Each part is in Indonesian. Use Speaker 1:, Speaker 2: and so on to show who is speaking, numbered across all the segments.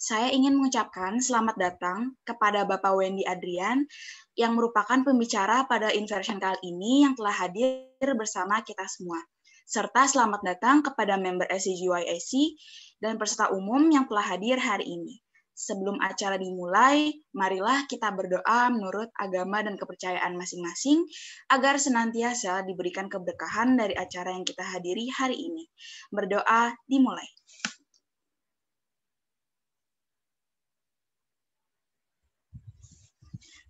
Speaker 1: saya ingin mengucapkan selamat datang kepada Bapak Wendy Adrian yang merupakan pembicara pada Inversion kali ini yang telah hadir bersama kita semua. Serta selamat datang kepada member SCGYIC dan peserta umum yang telah hadir hari ini. Sebelum acara dimulai, marilah kita berdoa menurut agama dan kepercayaan masing-masing agar senantiasa diberikan keberkahan dari acara yang kita hadiri hari ini. Berdoa dimulai.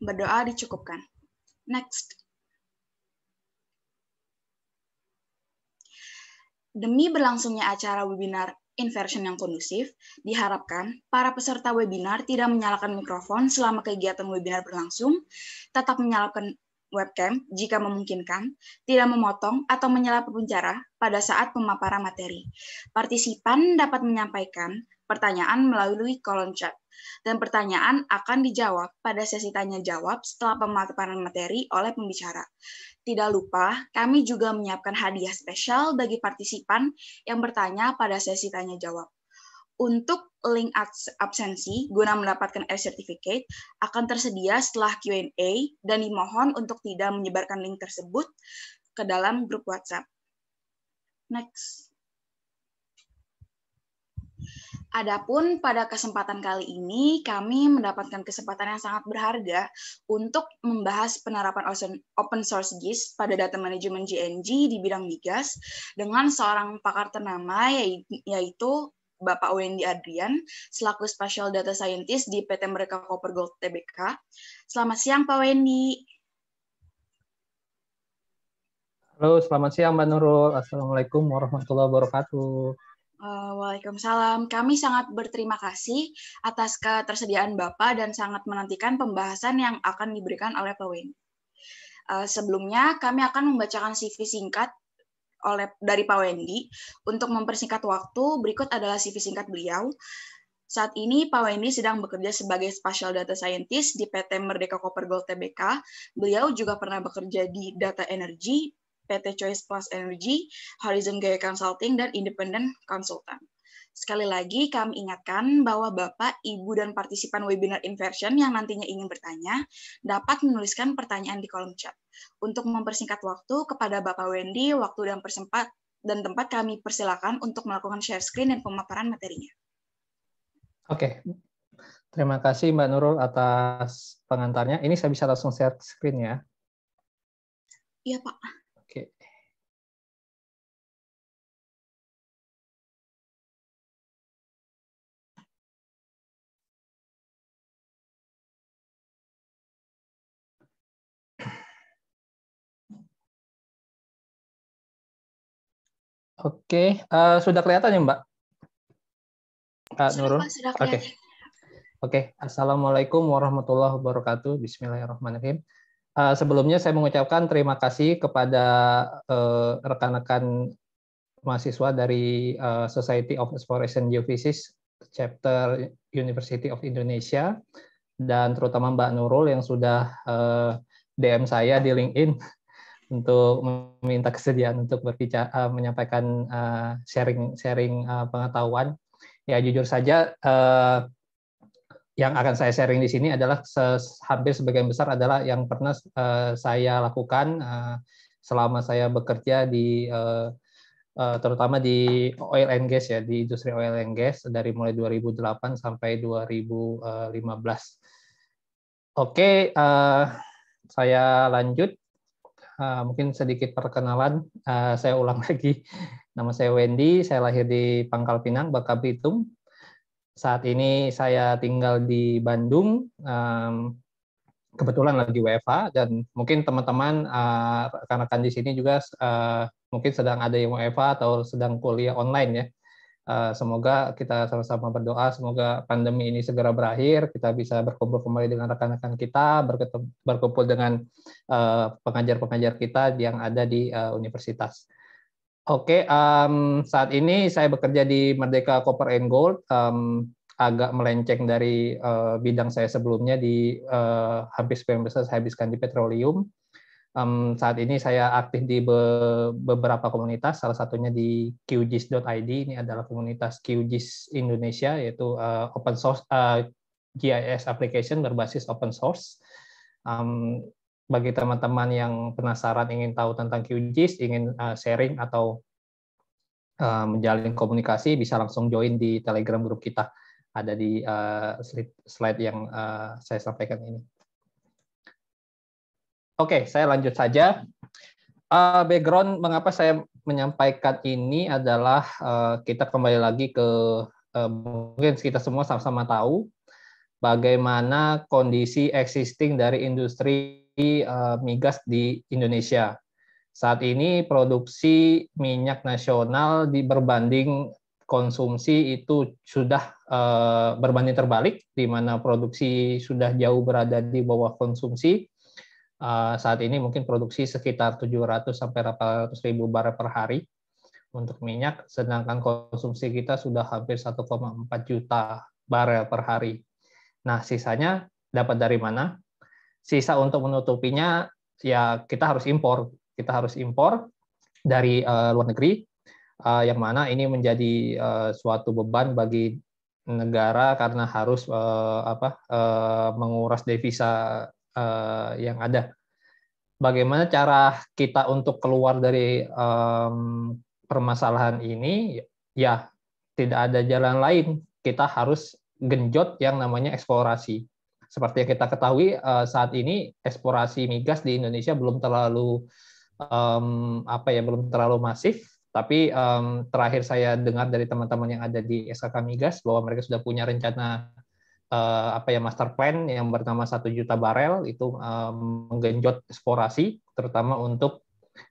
Speaker 1: berdoa dicukupkan. Next. Demi berlangsungnya acara webinar inversion yang kondusif, diharapkan para peserta webinar tidak menyalakan mikrofon selama kegiatan webinar berlangsung, tetap menyalakan webcam jika memungkinkan, tidak memotong atau menyala pembicara pada saat pemaparan materi. Partisipan dapat menyampaikan pertanyaan melalui kolom chat. Dan pertanyaan akan dijawab pada sesi tanya-jawab setelah pemaparan materi oleh pembicara. Tidak lupa, kami juga menyiapkan hadiah spesial bagi partisipan yang bertanya pada sesi tanya-jawab. Untuk link absensi guna mendapatkan air e certificate akan tersedia setelah Q&A dan dimohon untuk tidak menyebarkan link tersebut ke dalam grup WhatsApp. Next. Adapun pada kesempatan kali ini kami mendapatkan kesempatan yang sangat berharga untuk membahas penerapan open source GIS pada data manajemen GNG di bidang migas dengan seorang pakar ternama yaitu Bapak Wendy Adrian selaku Special Data Scientist di PT Mereka Copper Gold TBK. Selamat siang Pak Wendy.
Speaker 2: Halo, selamat siang Mbak Nurul. Assalamualaikum warahmatullahi wabarakatuh.
Speaker 1: Eh, waalaikumsalam. Kami sangat berterima kasih atas ketersediaan Bapak dan sangat menantikan pembahasan yang akan diberikan oleh Pak Weni. Eh, sebelumnya, kami akan membacakan CV singkat oleh dari Pak Wendy. Untuk mempersingkat waktu, berikut adalah CV singkat beliau. Saat ini, Pak Wendy sedang bekerja sebagai Spatial Data Scientist di PT Merdeka Copper Gold TBK. Beliau juga pernah bekerja di Data Energy, PT Choice Plus Energy, Horizon Gaya Consulting, dan Independent Consultant. Sekali lagi kami ingatkan bahwa Bapak, Ibu, dan partisipan webinar Inversion yang nantinya ingin bertanya dapat menuliskan pertanyaan di kolom chat. Untuk mempersingkat waktu, kepada Bapak Wendy, waktu dan persempat dan tempat kami persilakan untuk melakukan share screen dan pemaparan materinya.
Speaker 2: Oke, terima kasih Mbak Nurul atas pengantarnya. Ini saya bisa langsung share screen ya? Iya Pak. Oke, uh, sudah kelihatan ya Mbak? Uh, sudah, Nurul? Sudah Oke. Okay. okay. Assalamualaikum warahmatullahi wabarakatuh. Bismillahirrahmanirrahim. Uh, sebelumnya saya mengucapkan terima kasih kepada eh, rekan-rekan uh, mahasiswa dari uh, Society of Exploration Geophysics Chapter University of Indonesia dan terutama Mbak Nurul yang sudah uh, DM saya di LinkedIn untuk meminta kesediaan untuk berbicara uh, eh, menyampaikan uh, sharing sharing uh, pengetahuan. Ya jujur saja uh, yang akan saya sharing di sini adalah hampir sebagian besar adalah yang pernah uh, saya lakukan uh, selama saya bekerja di uh, uh, terutama di oil and gas ya di industri oil and gas dari mulai 2008 sampai 2015. Oke, okay, uh, saya lanjut Eh, mungkin sedikit perkenalan. Eh, saya ulang lagi, nama saya Wendy, saya lahir di Pangkal Pinang, Baka Bitung. Saat ini saya tinggal di Bandung, kebetulan lagi WFA. dan mungkin teman-teman karena eh, rekan-rekan di sini juga mungkin sedang ada yang WFA atau sedang kuliah online ya. Eh, semoga kita sama-sama berdoa, semoga pandemi ini segera berakhir, kita bisa berkumpul kembali dengan rekan-rekan kita, berkumpul dengan eh, pengajar-pengajar kita yang ada di eh, universitas. Oke, saat ini saya bekerja di Merdeka Copper and Gold, agak melenceng dari bidang saya sebelumnya di habis pembesar saya habiskan di petroleum um, saat ini saya aktif di be beberapa komunitas, salah satunya di QGIS.id, ini adalah komunitas QGIS Indonesia, yaitu uh, open source uh, eh, GIS application berbasis open source. Um, bagi teman-teman yang penasaran ingin tahu tentang QGIS, ingin uh, sharing atau uh, menjalin komunikasi, bisa langsung join di Telegram grup kita. Ada di uh, slide, yang uh, saya sampaikan ini. Oke, okay, saya lanjut saja. Uh, background mengapa saya menyampaikan ini adalah uh, kita kembali lagi ke uh, mungkin kita semua sama-sama tahu bagaimana kondisi existing dari industri uh, migas di Indonesia. Saat ini produksi minyak nasional di berbanding konsumsi itu sudah uh, berbanding terbalik di mana produksi sudah jauh berada di bawah konsumsi Eh, saat ini mungkin produksi sekitar 700 sampai 800 ribu barel per hari untuk minyak, sedangkan konsumsi kita sudah hampir 1,4 juta barel per hari. Nah, sisanya dapat dari mana? Sisa untuk menutupinya ya kita harus impor, kita harus impor dari uh, luar negeri, uh, yang mana ini menjadi uh, suatu beban bagi negara karena harus uh, apa uh, menguras devisa uh, yang ada. Bagaimana cara kita untuk keluar dari um, permasalahan ini? Ya, tidak ada jalan lain. Kita harus genjot yang namanya eksplorasi. Seperti yang kita ketahui eh, saat ini eksplorasi migas di Indonesia belum terlalu um, apa ya belum terlalu masif. Tapi um, terakhir saya dengar dari teman-teman yang ada di SKK Migas bahwa mereka sudah punya rencana uh, apa ya master plan yang bernama satu juta barel itu um, menggenjot eksplorasi terutama untuk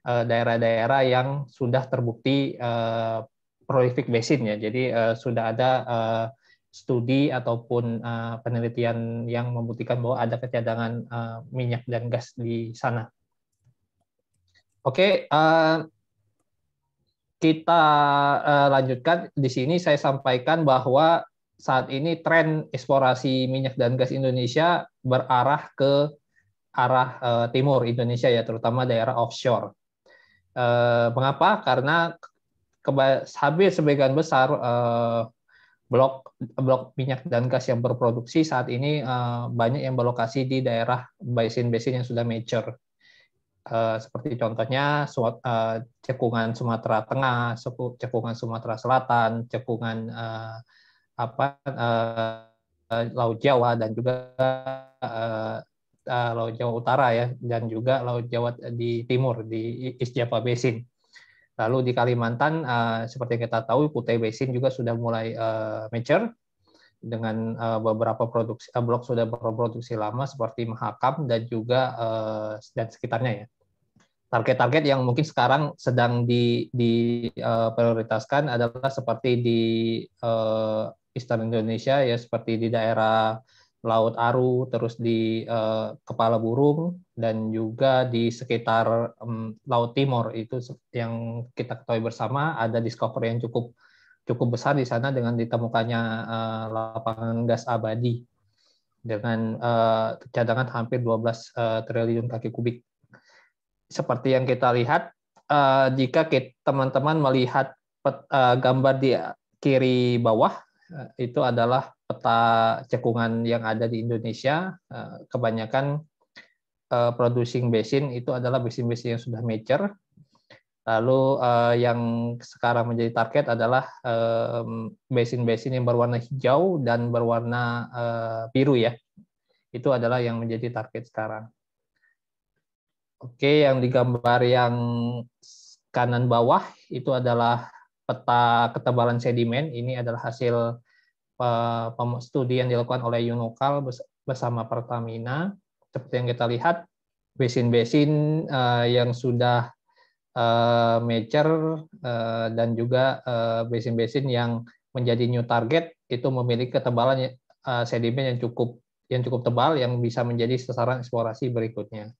Speaker 2: eh, daerah-daerah uh, yang sudah terbukti uh, prolific basin ya. Jadi uh, sudah ada uh, studi ataupun uh, penelitian yang membuktikan bahwa ada kecadangan uh, minyak dan gas di sana. Oke, okay, uh, kita uh, lanjutkan. Di sini saya sampaikan bahwa saat ini tren eksplorasi minyak dan gas Indonesia berarah ke arah uh, timur Indonesia ya, terutama daerah offshore. Uh, mengapa? Karena hampir sebagian besar uh, blok blok minyak dan gas yang berproduksi saat ini uh, banyak yang berlokasi di daerah basin-basin yang sudah mature. Uh, seperti contohnya uh, cekungan Sumatera Tengah, cekungan Sumatera Selatan, cekungan uh, apa uh, Laut Jawa dan juga uh, uh, Laut Jawa Utara ya dan juga Laut Jawa di timur di East Java Basin. Lalu di Kalimantan uh, seperti kita tahu Kutai Basin juga sudah mulai uh, mature dengan uh, beberapa produksi uh, blok sudah berproduksi lama seperti Mahakam dan juga uh, dan sekitarnya ya. Target-target yang mungkin sekarang sedang di diprioritaskan uh, adalah seperti di Eastern Indonesia ya seperti di daerah Laut Aru, terus di uh, Kepala Burung dan juga di sekitar um, Laut Timur itu yang kita ketahui bersama ada discovery yang cukup cukup besar di sana dengan ditemukannya uh, lapangan gas abadi dengan uh, cadangan hampir 12 uh, triliun kaki kubik. Seperti yang kita lihat uh, jika teman-teman melihat pet, uh, gambar di kiri bawah Eh, itu adalah peta cekungan yang ada di Indonesia. Eh, kebanyakan eh, producing basin itu adalah basin-basin yang sudah mature. Lalu yang sekarang menjadi target adalah basin-basin yang berwarna hijau dan berwarna biru ya. Itu adalah yang menjadi target sekarang. Oke, yang digambar yang kanan bawah itu adalah peta ketebalan sedimen. Ini adalah hasil Eh, studi yang dilakukan oleh Unocal bersama Pertamina. Seperti yang kita lihat, basin-basin eh, yang sudah eh, mature dan juga basin-basin yang menjadi new target itu memiliki ketebalan sedimen yang cukup yang cukup tebal yang bisa menjadi sasaran eksplorasi berikutnya.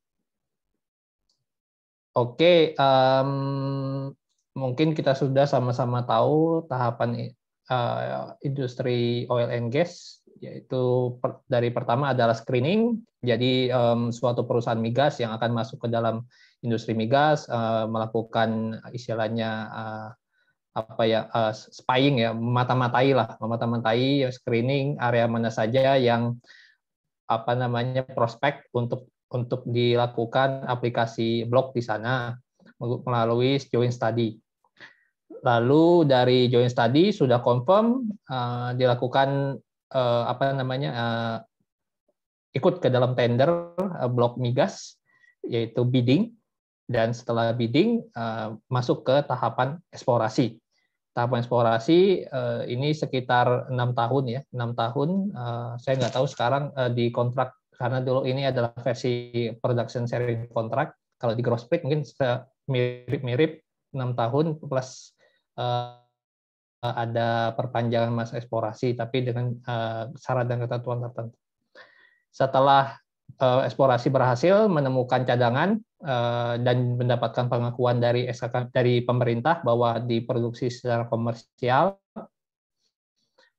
Speaker 2: Oke, um, mungkin kita sudah sama-sama tahu tahapan Eh, industri oil and gas yaitu dari pertama adalah screening. Jadi suatu perusahaan migas yang akan masuk ke dalam industri migas eh, melakukan istilahnya eh, apa ya spying ya mata matai lah memata-matai screening area mana saja yang apa namanya prospek untuk untuk dilakukan aplikasi blog di sana melalui joint study Lalu dari joint study sudah confirm uh, dilakukan uh, apa namanya uh, ikut ke dalam tender uh, blok migas yaitu bidding dan setelah bidding uh, masuk ke tahapan eksplorasi. Tahapan eksplorasi uh, ini sekitar enam tahun ya, enam tahun. Uh, saya nggak tahu sekarang uh, di kontrak karena dulu ini adalah versi production sharing kontrak. Kalau di gross split mungkin mirip-mirip 6 tahun plus uh, ada perpanjangan masa eksplorasi, tapi dengan uh, syarat dan ketentuan tertentu. Setelah uh, eksplorasi berhasil menemukan cadangan uh, dan mendapatkan pengakuan dari SKK, dari pemerintah bahwa diproduksi secara komersial,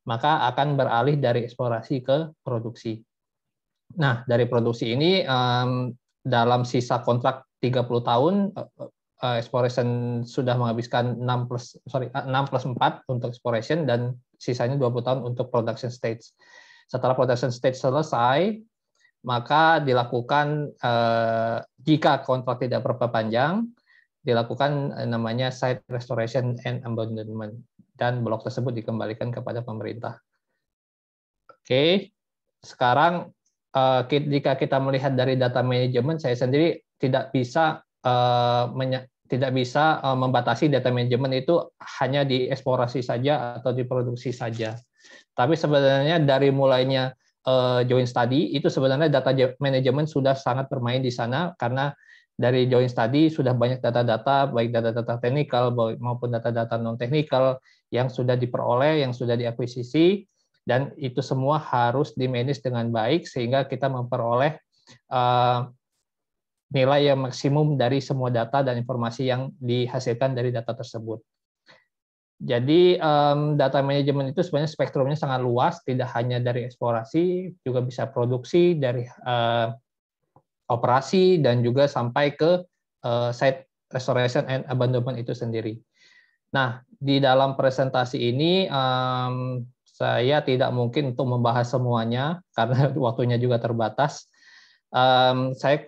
Speaker 2: maka akan beralih dari eksplorasi ke produksi. Nah, dari produksi ini um, dalam sisa kontrak 30 tahun uh, exploration sudah menghabiskan 6 plus sorry 6 eh, plus 4 untuk exploration dan sisanya 20 tahun untuk production stage. Setelah production stage selesai, maka dilakukan uh, jika kontrak tidak panjang, dilakukan namanya site restoration and abandonment dan blok tersebut dikembalikan kepada pemerintah. Oke, sekarang jika kita melihat dari data manajemen, saya sendiri tidak bisa uh, tidak bisa eh, membatasi data manajemen itu hanya di eksplorasi saja atau diproduksi saja. Tapi sebenarnya dari mulainya uh, eh, join study itu sebenarnya data manajemen sudah sangat bermain di sana karena dari joint study sudah banyak data-data baik data-data teknikal maupun data-data non teknikal yang sudah diperoleh, yang sudah diakuisisi dan itu semua harus dimanage dengan baik sehingga kita memperoleh eh, nilai yang maksimum dari semua data dan informasi yang dihasilkan dari data tersebut. Jadi data manajemen itu sebenarnya spektrumnya sangat luas, tidak hanya dari eksplorasi, juga bisa produksi dari uh, operasi dan juga sampai ke uh, site restoration and abandonment itu sendiri. Nah, di dalam presentasi ini um, saya tidak mungkin untuk membahas semuanya karena waktunya juga terbatas um, saya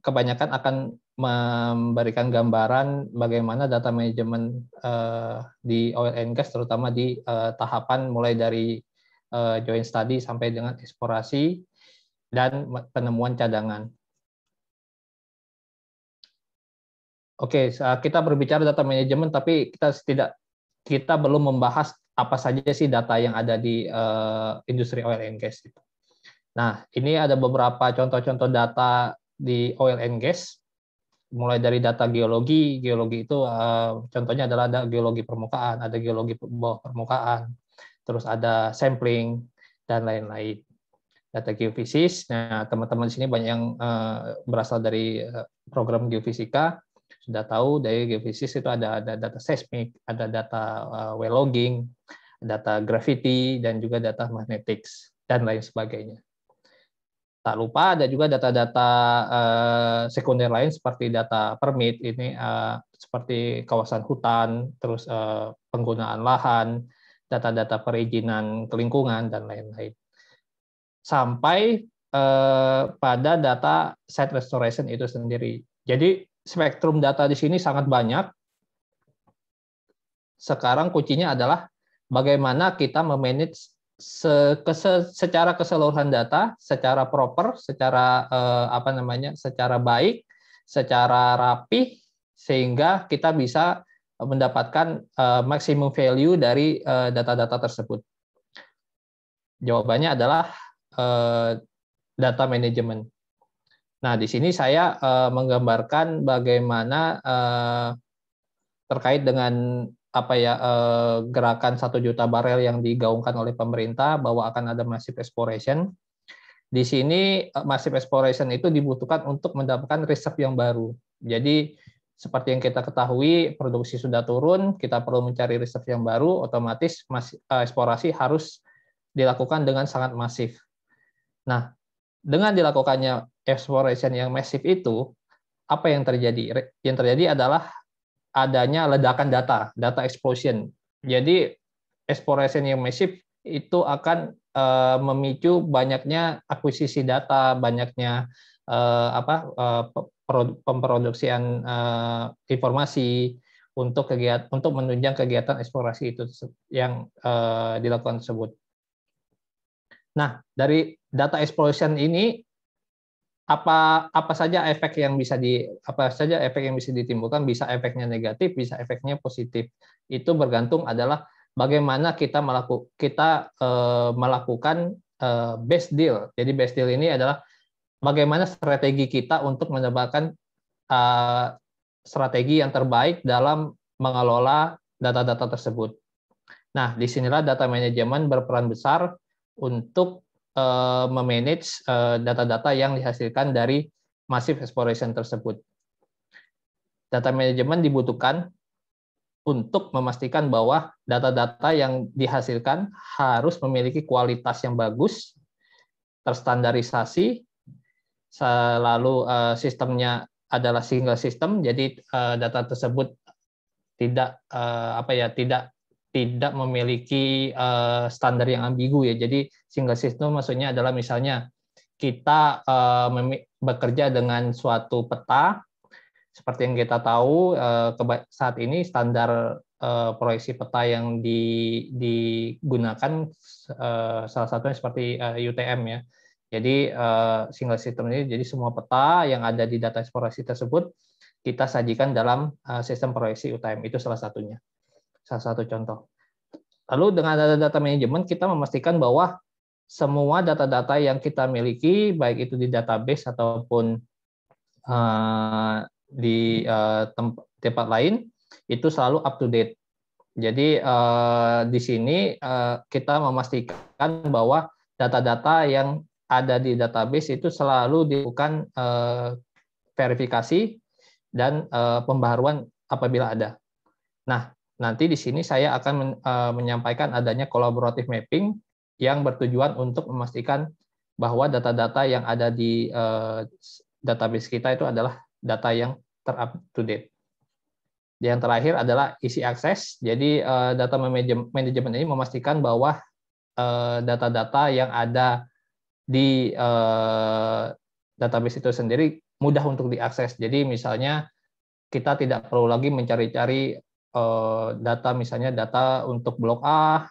Speaker 2: kebanyakan akan memberikan gambaran bagaimana data manajemen uh, di oil and gas terutama di uh, tahapan mulai dari uh, joint study sampai dengan eksplorasi dan penemuan cadangan. Oke, okay, kita berbicara data manajemen tapi kita tidak kita belum membahas apa saja sih data yang ada di uh, industri oil and gas itu. Nah, ini ada beberapa contoh-contoh data di oil and gas, mulai dari data geologi. Geologi itu eh, contohnya adalah ada geologi permukaan, ada geologi bawah permukaan, terus ada sampling, dan lain-lain. Data geofisis, nah teman-teman di sini banyak yang eh, berasal dari eh, program geofisika, sudah tahu dari geofisis itu ada, ada data seismik, ada data well logging, data gravity, dan juga data magnetics, dan lain sebagainya. Tak lupa ada juga data-data uh, sekunder lain seperti data permit ini uh, seperti kawasan hutan, terus uh, penggunaan lahan, data-data perizinan lingkungan dan lain-lain. Sampai uh, pada data site restoration itu sendiri. Jadi spektrum data di sini sangat banyak. Sekarang kuncinya adalah bagaimana kita memanage secara keseluruhan data, secara proper, secara eh, apa namanya, secara baik, secara rapi sehingga kita bisa mendapatkan eh, maksimum value dari eh, data-data tersebut. Jawabannya adalah data management. Nah, di sini saya menggambarkan bagaimana terkait dengan apa ya uh, gerakan satu juta barel yang digaungkan oleh pemerintah bahwa akan ada massive exploration. Di sini eh, massive exploration itu dibutuhkan untuk mendapatkan reserve yang baru. Jadi seperti yang kita ketahui produksi sudah turun, kita perlu mencari reserve yang baru, otomatis mas, eh, eksplorasi harus dilakukan dengan sangat masif. Nah, dengan dilakukannya exploration yang masif itu, apa yang terjadi? Yang terjadi adalah adanya ledakan data, data explosion. Hmm. Jadi exploration yang masif itu akan uh, memicu banyaknya akuisisi data, banyaknya uh, apa uh, pemproduksian uh, informasi untuk kegiatan untuk menunjang kegiatan eksplorasi itu yang uh, dilakukan tersebut. Nah, dari data explosion ini apa apa saja efek yang bisa di apa saja efek yang bisa ditimbulkan bisa efeknya negatif bisa efeknya positif itu bergantung adalah bagaimana kita melaku kita e, melakukan e, best deal jadi best deal ini adalah bagaimana strategi kita untuk menyebarkan e, strategi yang terbaik dalam mengelola data-data tersebut nah disinilah data manajemen berperan besar untuk Eh, memanage eh, data-data yang dihasilkan dari massive exploration tersebut. Data manajemen dibutuhkan untuk memastikan bahwa data-data yang dihasilkan harus memiliki kualitas yang bagus, terstandarisasi, selalu eh, sistemnya adalah single system, jadi data tersebut tidak apa ya tidak tidak memiliki uh, standar yang ambigu ya. Jadi single system maksudnya adalah misalnya kita uh, bekerja dengan suatu peta seperti yang kita tahu uh, saat ini standar uh, proyeksi peta yang di, digunakan uh, salah satunya seperti uh, UTM ya. Jadi uh, single system ini jadi semua peta yang ada di data eksplorasi tersebut kita sajikan dalam sistem proyeksi UTM itu salah satunya salah satu contoh. Lalu dengan data-data manajemen kita memastikan bahwa semua data-data yang kita miliki baik itu di database ataupun uh, di uh, temp tempat lain itu selalu up to date. Jadi uh, di sini uh, kita memastikan bahwa data-data yang ada di database itu selalu dilakukan uh, verifikasi dan uh, pembaharuan apabila ada. Nah, Nanti di sini saya akan eh, menyampaikan adanya kolaboratif mapping yang bertujuan untuk memastikan bahwa data-data yang ada di eh, database kita itu adalah data yang terupdate. Yang terakhir adalah isi akses. Jadi eh, data manajemen ini memastikan bahwa data-data yang ada di database itu sendiri mudah untuk diakses. Jadi misalnya kita tidak perlu lagi mencari-cari Eh, data misalnya data untuk blok A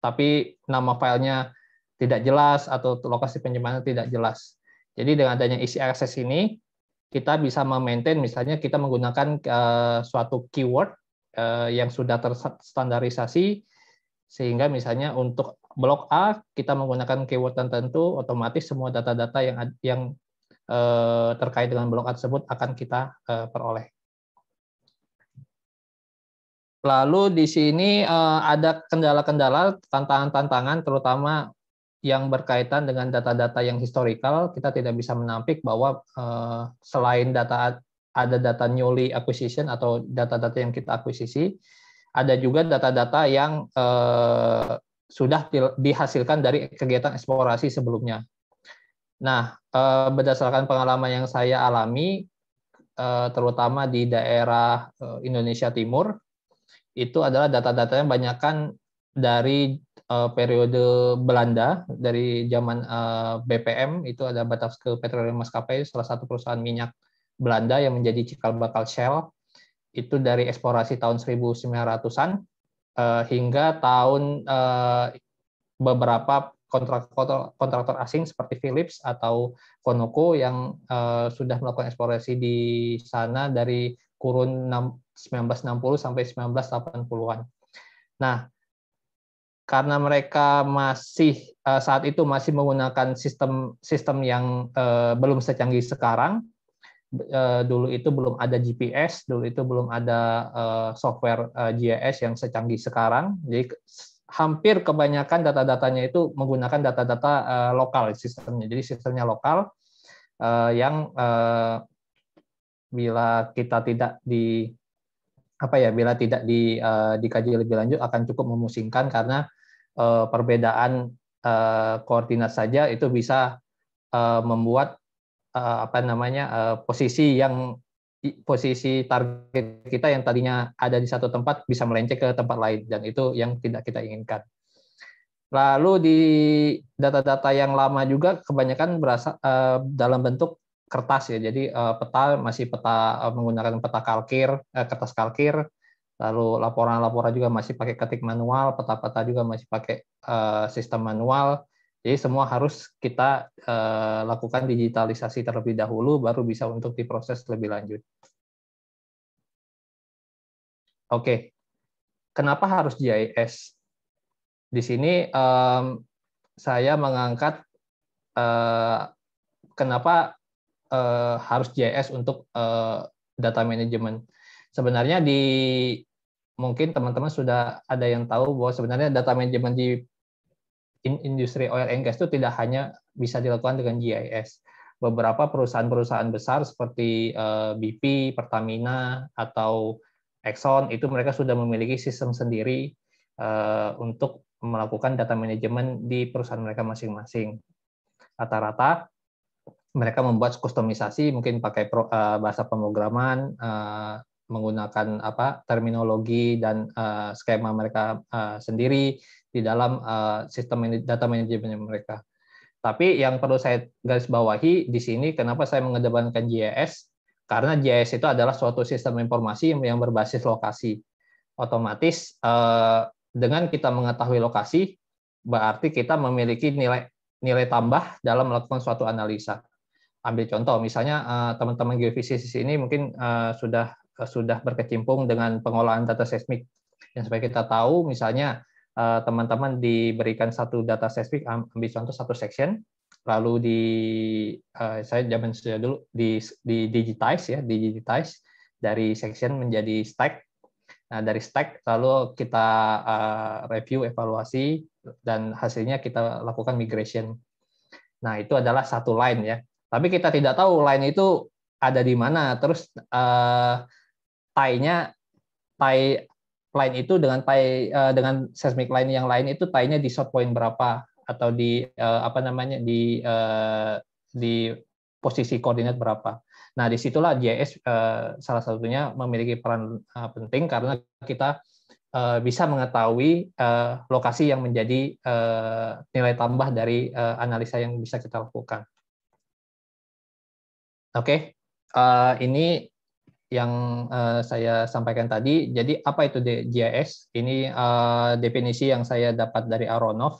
Speaker 2: tapi nama filenya tidak jelas atau lokasi penyimpanan tidak jelas. Jadi dengan adanya isi RSS ini kita bisa memaintain misalnya kita menggunakan eh, suatu keyword eh, yang sudah terstandarisasi sehingga misalnya untuk blok A kita menggunakan keyword tertentu otomatis semua data-data yang yang terkait dengan blok A tersebut akan kita peroleh. Lalu di sini uh, ada kendala-kendala, tantangan-tantangan terutama yang berkaitan dengan data-data yang historical, kita tidak bisa menampik bahwa uh, selain data ada data newly acquisition atau data-data yang kita akuisisi, ada juga data-data yang uh, sudah dihasilkan dari kegiatan eksplorasi sebelumnya. Nah, uh, berdasarkan pengalaman yang saya alami, terutama di daerah Indonesia Timur, itu adalah data-datanya banyakkan dari uh, periode Belanda dari zaman uh, eh, BPM itu ada Batavske Petroleum Maskapai salah satu perusahaan minyak Belanda yang menjadi cikal bakal Shell itu dari eksplorasi tahun 1900-an uh, eh, hingga tahun uh, beberapa kontraktor kontraktor asing seperti Philips atau Konoko yang uh, sudah melakukan eksplorasi di sana dari kurun 1960 sampai 1980-an. Nah, karena mereka masih eh, saat itu masih menggunakan sistem sistem yang eh, belum secanggih sekarang, eh, dulu itu belum ada GPS, dulu itu belum ada software GIS yang secanggih sekarang. Jadi hampir kebanyakan data-datanya itu menggunakan data-data lokal sistemnya. Jadi sistemnya lokal yang bila kita tidak di apa ya bila tidak di, uh, dikaji lebih lanjut akan cukup memusingkan karena uh, perbedaan uh, koordinat saja itu bisa uh, membuat uh, apa namanya uh, posisi yang posisi target kita yang tadinya ada di satu tempat bisa melenceng ke tempat lain dan itu yang tidak kita inginkan. Lalu di data-data yang lama juga kebanyakan berasa uh, dalam bentuk kertas ya. Jadi uh, peta masih peta uh, menggunakan peta kalkir, uh, kertas kalkir. Lalu laporan-laporan juga masih pakai ketik manual, peta-peta juga masih pakai uh, sistem manual. Jadi semua harus kita uh, lakukan digitalisasi terlebih dahulu, baru bisa untuk diproses lebih lanjut. Oke, kenapa harus GIS? Di sini um, saya mengangkat uh, kenapa uh, harus JS untuk uh, data management. Sebenarnya di mungkin teman-teman sudah ada yang tahu bahwa sebenarnya data management di industri oil and gas itu tidak hanya bisa dilakukan dengan GIS. Beberapa perusahaan-perusahaan besar seperti eh, BP, Pertamina, atau Exxon itu mereka sudah memiliki sistem sendiri untuk melakukan data manajemen di perusahaan mereka masing-masing. Rata-rata mereka membuat kustomisasi mungkin pakai pro, uh, bahasa pemrograman uh, menggunakan apa terminologi dan uh, skema mereka uh, sendiri di dalam uh, sistem data manajemen mereka. Tapi yang perlu saya garis bawahi di sini kenapa saya mengedepankan GIS karena GIS itu adalah suatu sistem informasi yang berbasis lokasi. Otomatis uh, dengan kita mengetahui lokasi berarti kita memiliki nilai nilai tambah dalam melakukan suatu analisa ambil contoh misalnya eh, teman-teman geofisisi ini mungkin eh, sudah eh, sudah berkecimpung dengan pengolahan data seismik yang supaya kita tahu misalnya teman-teman diberikan satu data seismik ambil contoh satu section lalu di saya zaman sudah dulu di, di digitize ya digitize dari section menjadi stack Nah, dari stack lalu kita review, evaluasi, dan hasilnya kita lakukan migration. Nah, itu adalah satu line ya. Tapi kita tidak tahu lain itu ada di mana. Terus uh, tie-nya tie itu dengan tie uh, dengan seismic line yang lain itu tie di short point berapa atau di uh, apa namanya di uh, di posisi koordinat berapa. Nah, disitulah GIS uh, salah satunya memiliki peran uh, penting karena kita bisa mengetahui uh, lokasi yang menjadi uh, nilai tambah dari uh, analisa yang bisa kita lakukan. Oke, okay. uh, eh, ini yang uh, saya sampaikan tadi. Jadi apa itu GIS? Ini uh, definisi yang saya dapat dari Aronov.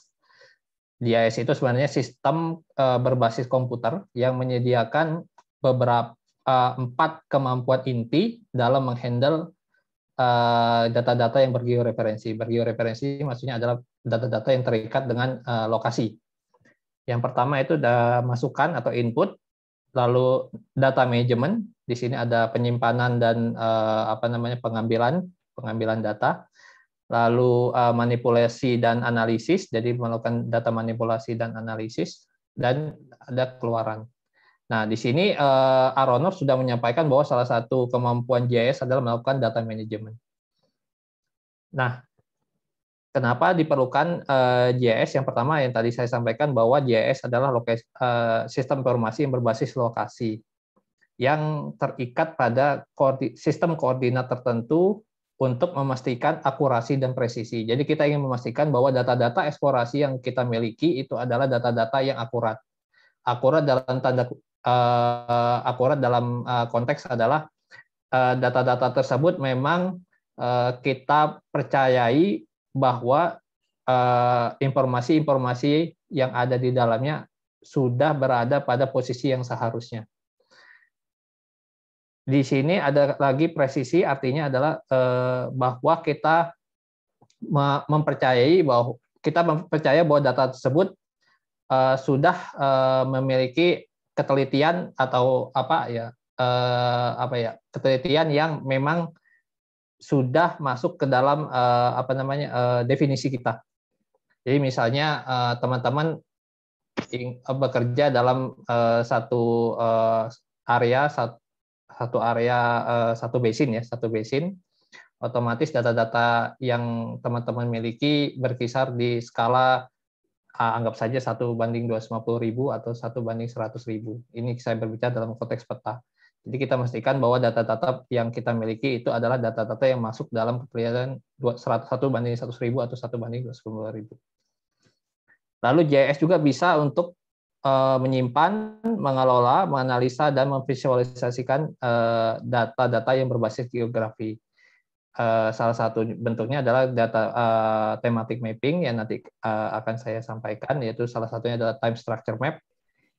Speaker 2: GIS itu sebenarnya sistem uh, berbasis komputer yang menyediakan beberapa uh, empat kemampuan inti dalam menghandle data-data yang bergeoreferensi. Bergeoreferensi maksudnya adalah data-data yang terikat dengan lokasi. Yang pertama itu masukan atau input, lalu data management di sini ada penyimpanan dan uh, apa namanya pengambilan pengambilan data lalu uh, manipulasi dan analisis jadi melakukan data manipulasi dan analisis dan ada keluaran nah di sini uh, Aronov sudah menyampaikan bahwa salah satu kemampuan GIS adalah melakukan data management nah Kenapa diperlukan GIS? Eh, yang pertama yang tadi saya sampaikan bahwa GIS adalah lokasi, eh, sistem informasi yang berbasis lokasi yang terikat pada sistem koordinat tertentu untuk memastikan akurasi dan presisi. Jadi kita ingin memastikan bahwa data-data eksplorasi yang kita miliki itu adalah data-data yang akurat. Akurat dalam tanda eh, akurat dalam konteks adalah data-data tersebut memang kita percayai bahwa eh, informasi-informasi uh, yang ada di dalamnya sudah berada pada posisi yang seharusnya. Di sini ada lagi presisi, artinya adalah uh, bahwa kita mempercayai bahwa kita percaya bahwa data tersebut uh, sudah uh, memiliki ketelitian atau apa ya uh, apa ya ketelitian yang memang sudah masuk ke dalam uh, apa namanya uh, definisi kita. Jadi misalnya eh, teman-teman uh, bekerja dalam uh, satu uh, area satu, area uh, satu basin ya satu basin, otomatis data-data yang teman-teman miliki berkisar di skala uh, anggap saja satu banding puluh ribu atau satu banding seratus ribu. Ini saya berbicara dalam konteks peta. Jadi kita pastikan bahwa data-data yang kita miliki itu adalah data-data yang masuk dalam kepercayaan 101 banding 100 ribu atau 1 banding 250 ribu. Lalu JS juga bisa untuk eh, menyimpan, mengelola, menganalisa, dan memvisualisasikan eh, data-data yang berbasis geografi. Eh, salah satu bentuknya adalah data tematik mapping yang nanti akan saya sampaikan, yaitu salah satunya adalah time structure map.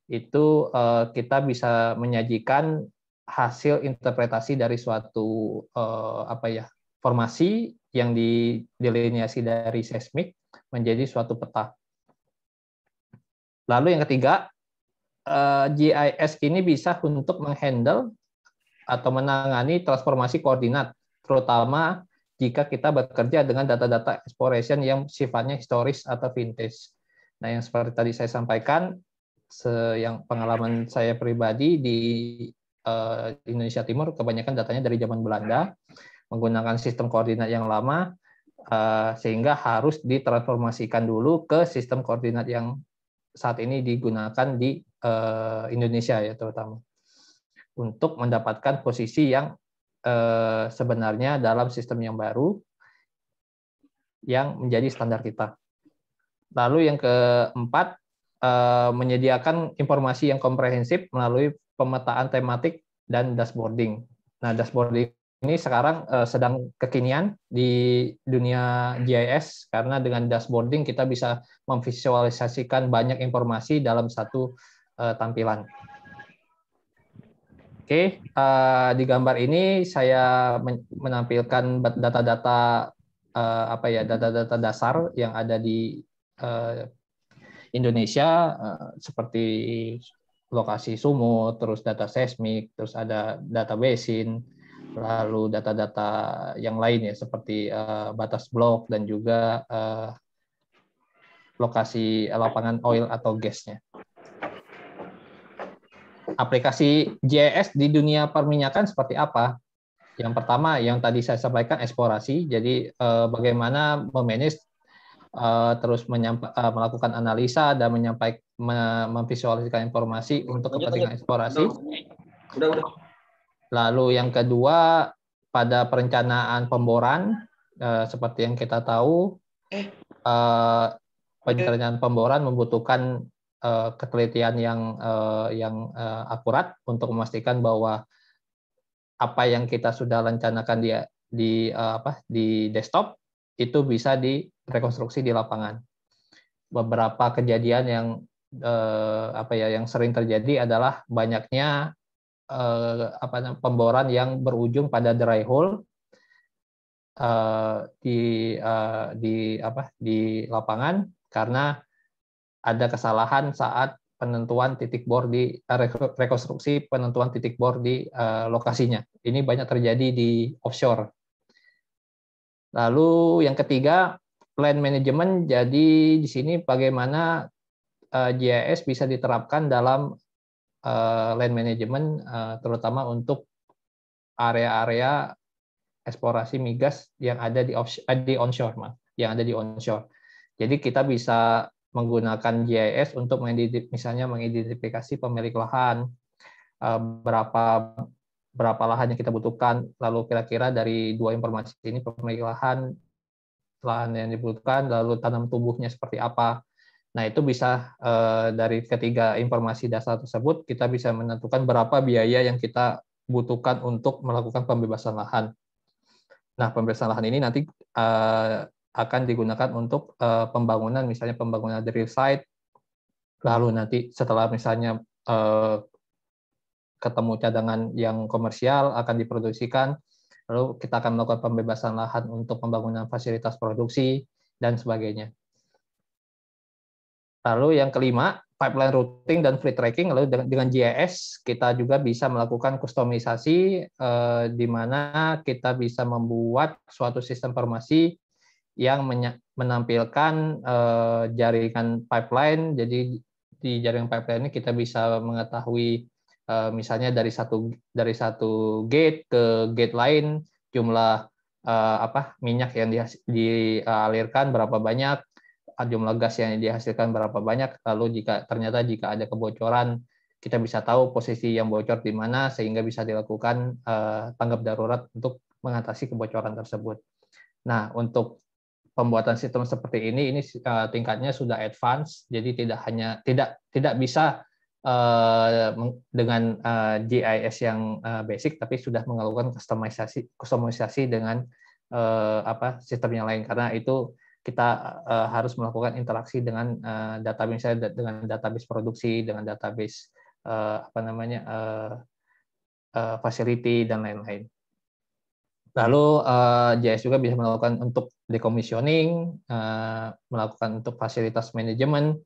Speaker 2: Itu kita bisa menyajikan hasil interpretasi dari suatu eh, apa ya formasi yang didelineasi dari seismik menjadi suatu peta. Lalu yang ketiga, eh, GIS ini bisa untuk menghandle atau menangani transformasi koordinat, terutama jika kita bekerja dengan data-data exploration yang sifatnya historis atau vintage. Nah, yang seperti tadi saya sampaikan, yang pengalaman saya pribadi di uh, Indonesia Timur kebanyakan datanya dari zaman Belanda menggunakan sistem koordinat yang lama eh, sehingga harus ditransformasikan dulu ke sistem koordinat yang saat ini digunakan di eh, Indonesia ya terutama untuk mendapatkan posisi yang sebenarnya dalam sistem yang baru yang menjadi standar kita. Lalu yang keempat menyediakan informasi yang komprehensif melalui pemetaan tematik dan dashboarding. Nah, dashboarding ini sekarang uh, sedang kekinian di dunia GIS karena dengan dashboarding kita bisa memvisualisasikan banyak informasi dalam satu uh, tampilan. Oke, okay, uh, eh, di gambar ini saya menampilkan data-data uh, apa ya data-data dasar yang ada di uh, Indonesia uh, seperti lokasi sumur, terus data seismik, terus ada data basin, lalu data-data yang lain ya seperti uh, batas blok dan juga uh, lokasi eh, lapangan oil atau gasnya. Aplikasi GIS di dunia perminyakan seperti apa? Yang pertama yang tadi saya sampaikan eksplorasi, jadi uh, bagaimana memanage uh, terus menyampa, melakukan analisa dan menyampaikan memvisualisasikan informasi untuk kepentingan eksplorasi. Udah, udah. Lalu yang kedua pada perencanaan pemboran eh, seperti yang kita tahu eh. eh, perencanaan pemboran membutuhkan eh, ketelitian yang eh, yang eh, akurat untuk memastikan bahwa apa yang kita sudah rencanakan di di eh, apa di desktop itu bisa direkonstruksi di lapangan. Beberapa kejadian yang eh, apa ya yang sering terjadi adalah banyaknya eh, apa pemboran yang berujung pada dry hole eh, di eh, di apa di lapangan karena ada kesalahan saat penentuan titik bor di eh, rekonstruksi penentuan titik bor di uh, lokasinya. Ini banyak terjadi di offshore. Lalu yang ketiga, plan management jadi di sini bagaimana GIS eh, bisa diterapkan dalam eh, land management, eh, terutama untuk area-area eksplorasi migas yang ada di, offshore, di onshore, ma, yang ada di onshore. Jadi kita bisa menggunakan GIS untuk misalnya mengidentifikasi pemilik lahan, berapa berapa lahan yang kita butuhkan, lalu kira-kira dari dua informasi ini pemilik lahan lahan yang dibutuhkan, lalu tanam tubuhnya seperti apa, Nah, itu bisa eh, dari ketiga informasi dasar tersebut kita bisa menentukan berapa biaya yang kita butuhkan untuk melakukan pembebasan lahan. Nah, pembebasan lahan ini nanti eh, akan digunakan untuk eh, pembangunan misalnya pembangunan dari site. Lalu nanti setelah misalnya ketemu cadangan yang komersial akan diproduksikan, lalu kita akan melakukan pembebasan lahan untuk pembangunan fasilitas produksi dan sebagainya. Lalu yang kelima, pipeline routing dan free tracking. Lalu dengan GIS kita juga bisa melakukan kustomisasi eh, di mana kita bisa membuat suatu sistem informasi yang menampilkan eh, jaringan pipeline. Jadi di jaringan pipeline ini kita bisa mengetahui eh, misalnya dari satu dari satu gate ke gate lain jumlah apa minyak yang dialirkan berapa banyak jumlah gas yang dihasilkan berapa banyak lalu jika ternyata jika ada kebocoran kita bisa tahu posisi yang bocor di mana sehingga bisa dilakukan uh, tanggap darurat untuk mengatasi kebocoran tersebut. Nah, untuk pembuatan sistem seperti ini ini uh, tingkatnya sudah advance jadi tidak hanya tidak tidak bisa eh, dengan GIS yang basic tapi sudah melakukan customisasi customisasi dengan apa sistem yang lain karena itu kita uh, harus melakukan interaksi dengan uh, database misalnya dengan database produksi, dengan database uh, apa namanya uh, uh, facility dan lain-lain. Lalu uh, JS juga bisa melakukan untuk decommissioning, uh, melakukan untuk fasilitas manajemen.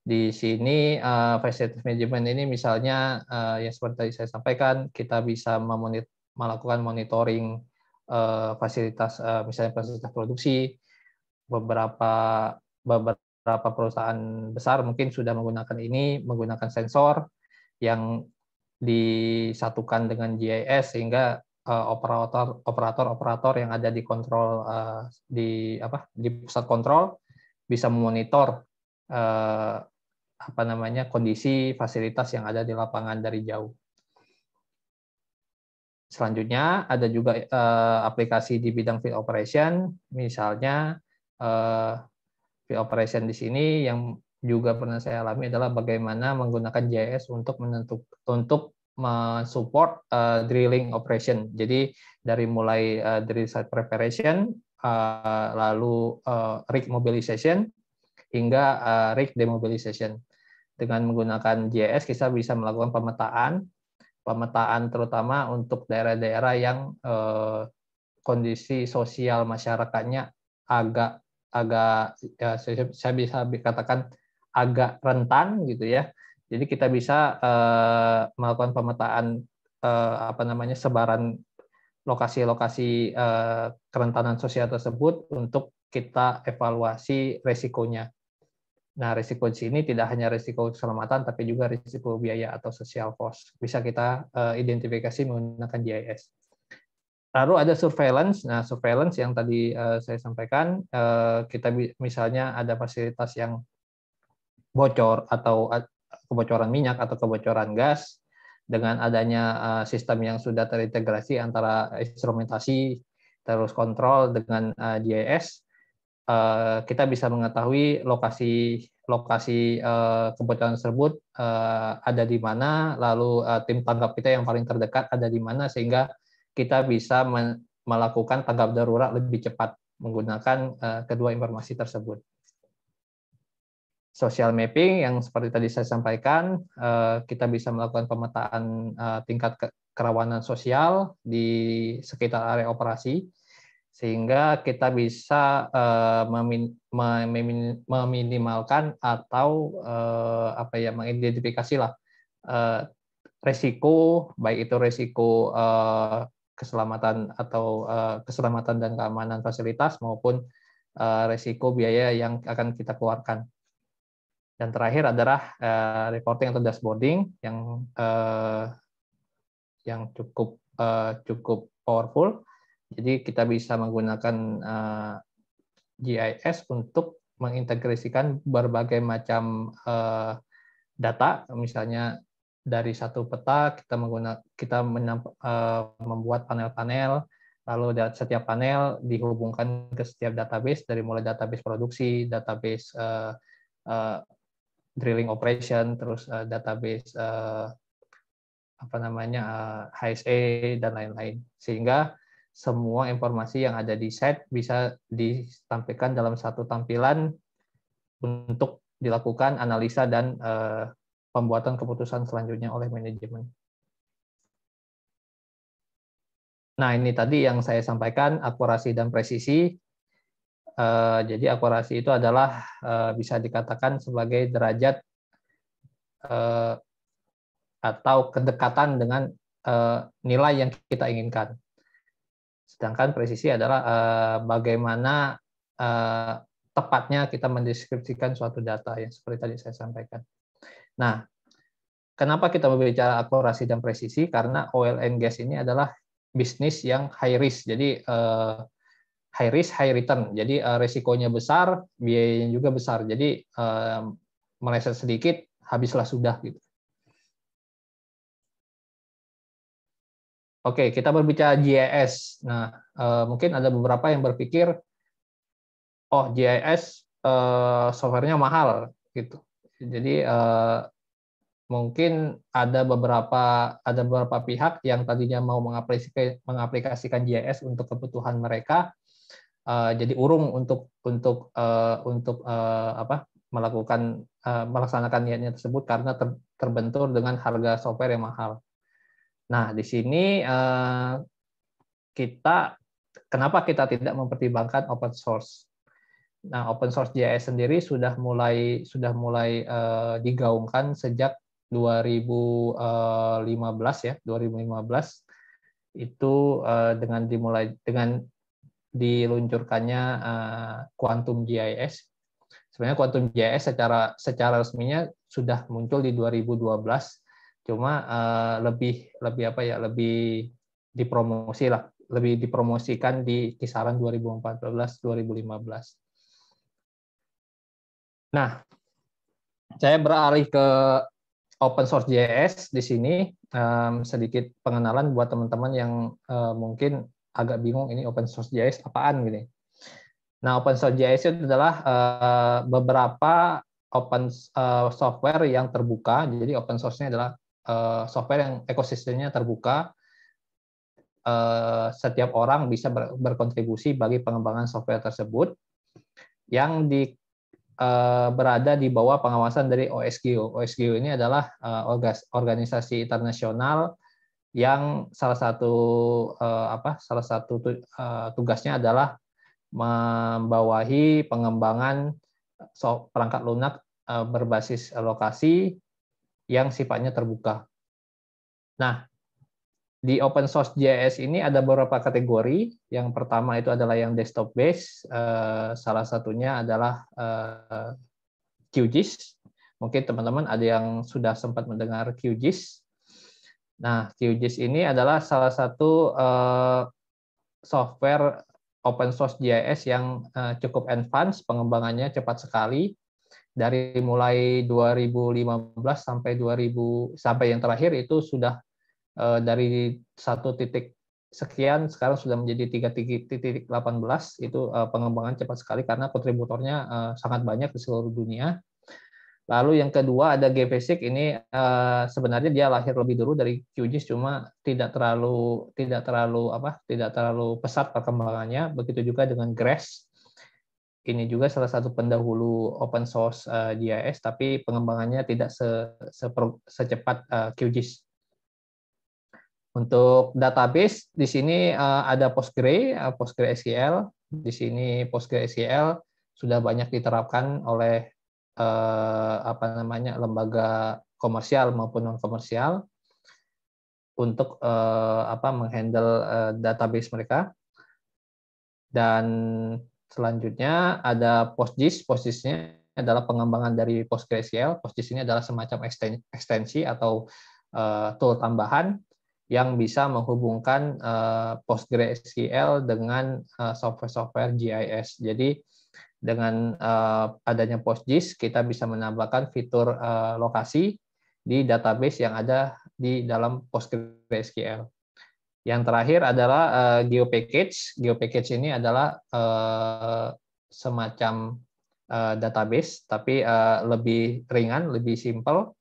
Speaker 2: Di sini uh, fasilitas manajemen ini misalnya uh, yang seperti saya sampaikan, kita bisa memonit melakukan monitoring uh, fasilitas uh, misalnya fasilitas produksi, beberapa beberapa perusahaan besar mungkin sudah menggunakan ini menggunakan sensor yang disatukan dengan GIS sehingga eh, operator operator operator yang ada di kontrol eh, di apa di pusat kontrol bisa memonitor eh, apa namanya kondisi fasilitas yang ada di lapangan dari jauh. Selanjutnya ada juga aplikasi di bidang field operation, misalnya uh, operation di sini yang juga pernah saya alami adalah bagaimana menggunakan JS untuk menentuk untuk mensupport uh, drilling operation. Jadi dari mulai uh, drill site preparation, uh, lalu uh, rig mobilization hingga uh, rig demobilization. Dengan menggunakan JS kita bisa melakukan pemetaan, pemetaan terutama untuk daerah-daerah yang uh, kondisi sosial masyarakatnya agak agak ya, saya, bisa dikatakan agak rentan gitu ya. Jadi kita bisa uh, melakukan pemetaan uh, apa namanya sebaran lokasi-lokasi uh, kerentanan sosial tersebut untuk kita evaluasi resikonya. Nah, risiko di sini tidak hanya risiko keselamatan, tapi juga risiko biaya atau sosial cost. Bisa kita uh, identifikasi menggunakan GIS. Lalu ada surveillance. Nah, surveillance yang tadi eh, saya sampaikan, eh, kita misalnya ada fasilitas yang bocor atau kebocoran minyak atau kebocoran gas dengan adanya eh, sistem yang sudah terintegrasi antara instrumentasi terus kontrol dengan GIS, kita bisa mengetahui lokasi lokasi kebocoran tersebut ada di mana, lalu tim tanggap kita yang paling terdekat ada di mana sehingga kita bisa melakukan tanggap darurat lebih cepat menggunakan eh, kedua informasi tersebut. Social mapping yang seperti tadi saya sampaikan, eh, kita bisa melakukan pemetaan eh, tingkat kerawanan sosial di sekitar area operasi, sehingga kita bisa meminimalkan atau apa ya mengidentifikasi lah resiko baik itu resiko keselamatan atau uh, keselamatan dan keamanan fasilitas maupun uh, resiko biaya yang akan kita keluarkan. Dan terakhir adalah uh, reporting atau dashboarding yang uh, yang cukup uh, cukup powerful. Jadi kita bisa menggunakan uh, GIS untuk mengintegrasikan berbagai macam uh, data, misalnya dari satu peta kita menggunakan kita menamp, uh, eh, membuat panel-panel lalu setiap panel dihubungkan ke setiap database dari mulai database produksi, database uh, uh, drilling operation, terus uh, database uh, apa namanya uh, HSE dan lain-lain sehingga semua informasi yang ada di set bisa ditampilkan dalam satu tampilan untuk dilakukan analisa dan uh, pembuatan keputusan selanjutnya oleh manajemen. Nah, ini tadi yang saya sampaikan, akurasi dan presisi. Eh, jadi akurasi itu adalah eh, bisa dikatakan sebagai derajat eh, atau kedekatan dengan nilai yang kita inginkan. Sedangkan presisi adalah bagaimana tepatnya kita mendeskripsikan suatu data yang seperti tadi saya sampaikan. Nah, kenapa kita berbicara akurasi dan presisi? Karena oil and gas ini adalah bisnis yang high risk. Jadi uh, high risk high return. Jadi uh, resikonya besar, biayanya juga besar. Jadi uh, meleset sedikit habislah sudah gitu. Oke, kita berbicara GIS. Nah, uh, mungkin ada beberapa yang berpikir oh GIS uh, softwarenya mahal gitu. Jadi uh, mungkin ada beberapa ada beberapa pihak yang tadinya mau mengaplikasikan, GIS untuk kebutuhan mereka uh, jadi urung untuk untuk uh, untuk uh, apa melakukan uh, melaksanakan niatnya tersebut karena ter, terbentur dengan harga software yang mahal. Nah di sini uh, kita kenapa kita tidak mempertimbangkan open source? Nah, open source JS sendiri sudah mulai sudah mulai uh, digaungkan sejak 2015 eh, ya, 2015 itu uh, dengan dimulai dengan diluncurkannya uh, Quantum GIS. Sebenarnya Quantum GIS secara secara resminya sudah muncul di 2012, cuma uh, lebih lebih apa ya, lebih dipromosi lah, lebih dipromosikan di kisaran 2014 2015. Nah, saya beralih ke open source JS di sini um, sedikit pengenalan buat teman-teman yang uh, mungkin agak bingung ini open source JS apaan gini. Gitu ya. Nah, open source JS itu adalah uh, beberapa open uh, software yang terbuka. Jadi open source-nya adalah uh, software yang ekosistemnya terbuka. Uh, setiap orang bisa ber berkontribusi bagi pengembangan software tersebut. Yang di Eh, berada di bawah pengawasan dari OSQ. OSQ ini adalah eh, organisasi internasional yang salah satu eh, apa salah satu tugasnya adalah membawahi pengembangan perangkat lunak berbasis lokasi yang sifatnya terbuka. Nah, di open source JS ini ada beberapa kategori. Yang pertama itu adalah yang desktop base. Eh, salah satunya adalah eh, QGIS. Mungkin teman-teman ada yang sudah sempat mendengar QGIS. Nah, QGIS ini adalah salah satu eh, software open source JS yang cukup advance, pengembangannya cepat sekali. Dari mulai 2015 sampai 2000 sampai yang terakhir itu sudah Eh, dari satu titik sekian sekarang sudah menjadi tiga titik delapan belas itu eh, pengembangan cepat sekali karena kontributornya eh, sangat banyak di seluruh dunia. Lalu yang kedua ada GBasic ini sebenarnya dia lahir lebih dulu dari QGIS cuma tidak terlalu tidak terlalu apa tidak terlalu pesat perkembangannya begitu juga dengan GRES. Ini juga salah satu pendahulu open source GIS tapi pengembangannya tidak se, se, secepat QGIS. Untuk database di sini eh, ada Postgre, eh, PostgreSQL. Di sini PostgreSQL sudah banyak diterapkan oleh eh, apa namanya lembaga komersial maupun non komersial untuk apa menghandle database mereka. Dan selanjutnya ada PostGIS. PostGIS-nya adalah pengembangan dari PostgreSQL. PostGIS ini adalah semacam ekstensi atau tool tambahan yang bisa menghubungkan eh, PostgreSQL dengan eh, software-software GIS. Jadi dengan eh, adanya PostGIS kita bisa menambahkan fitur lokasi di database yang ada di dalam PostgreSQL. Yang terakhir adalah GeoPackage. GeoPackage ini adalah semacam database tapi lebih ringan, lebih simple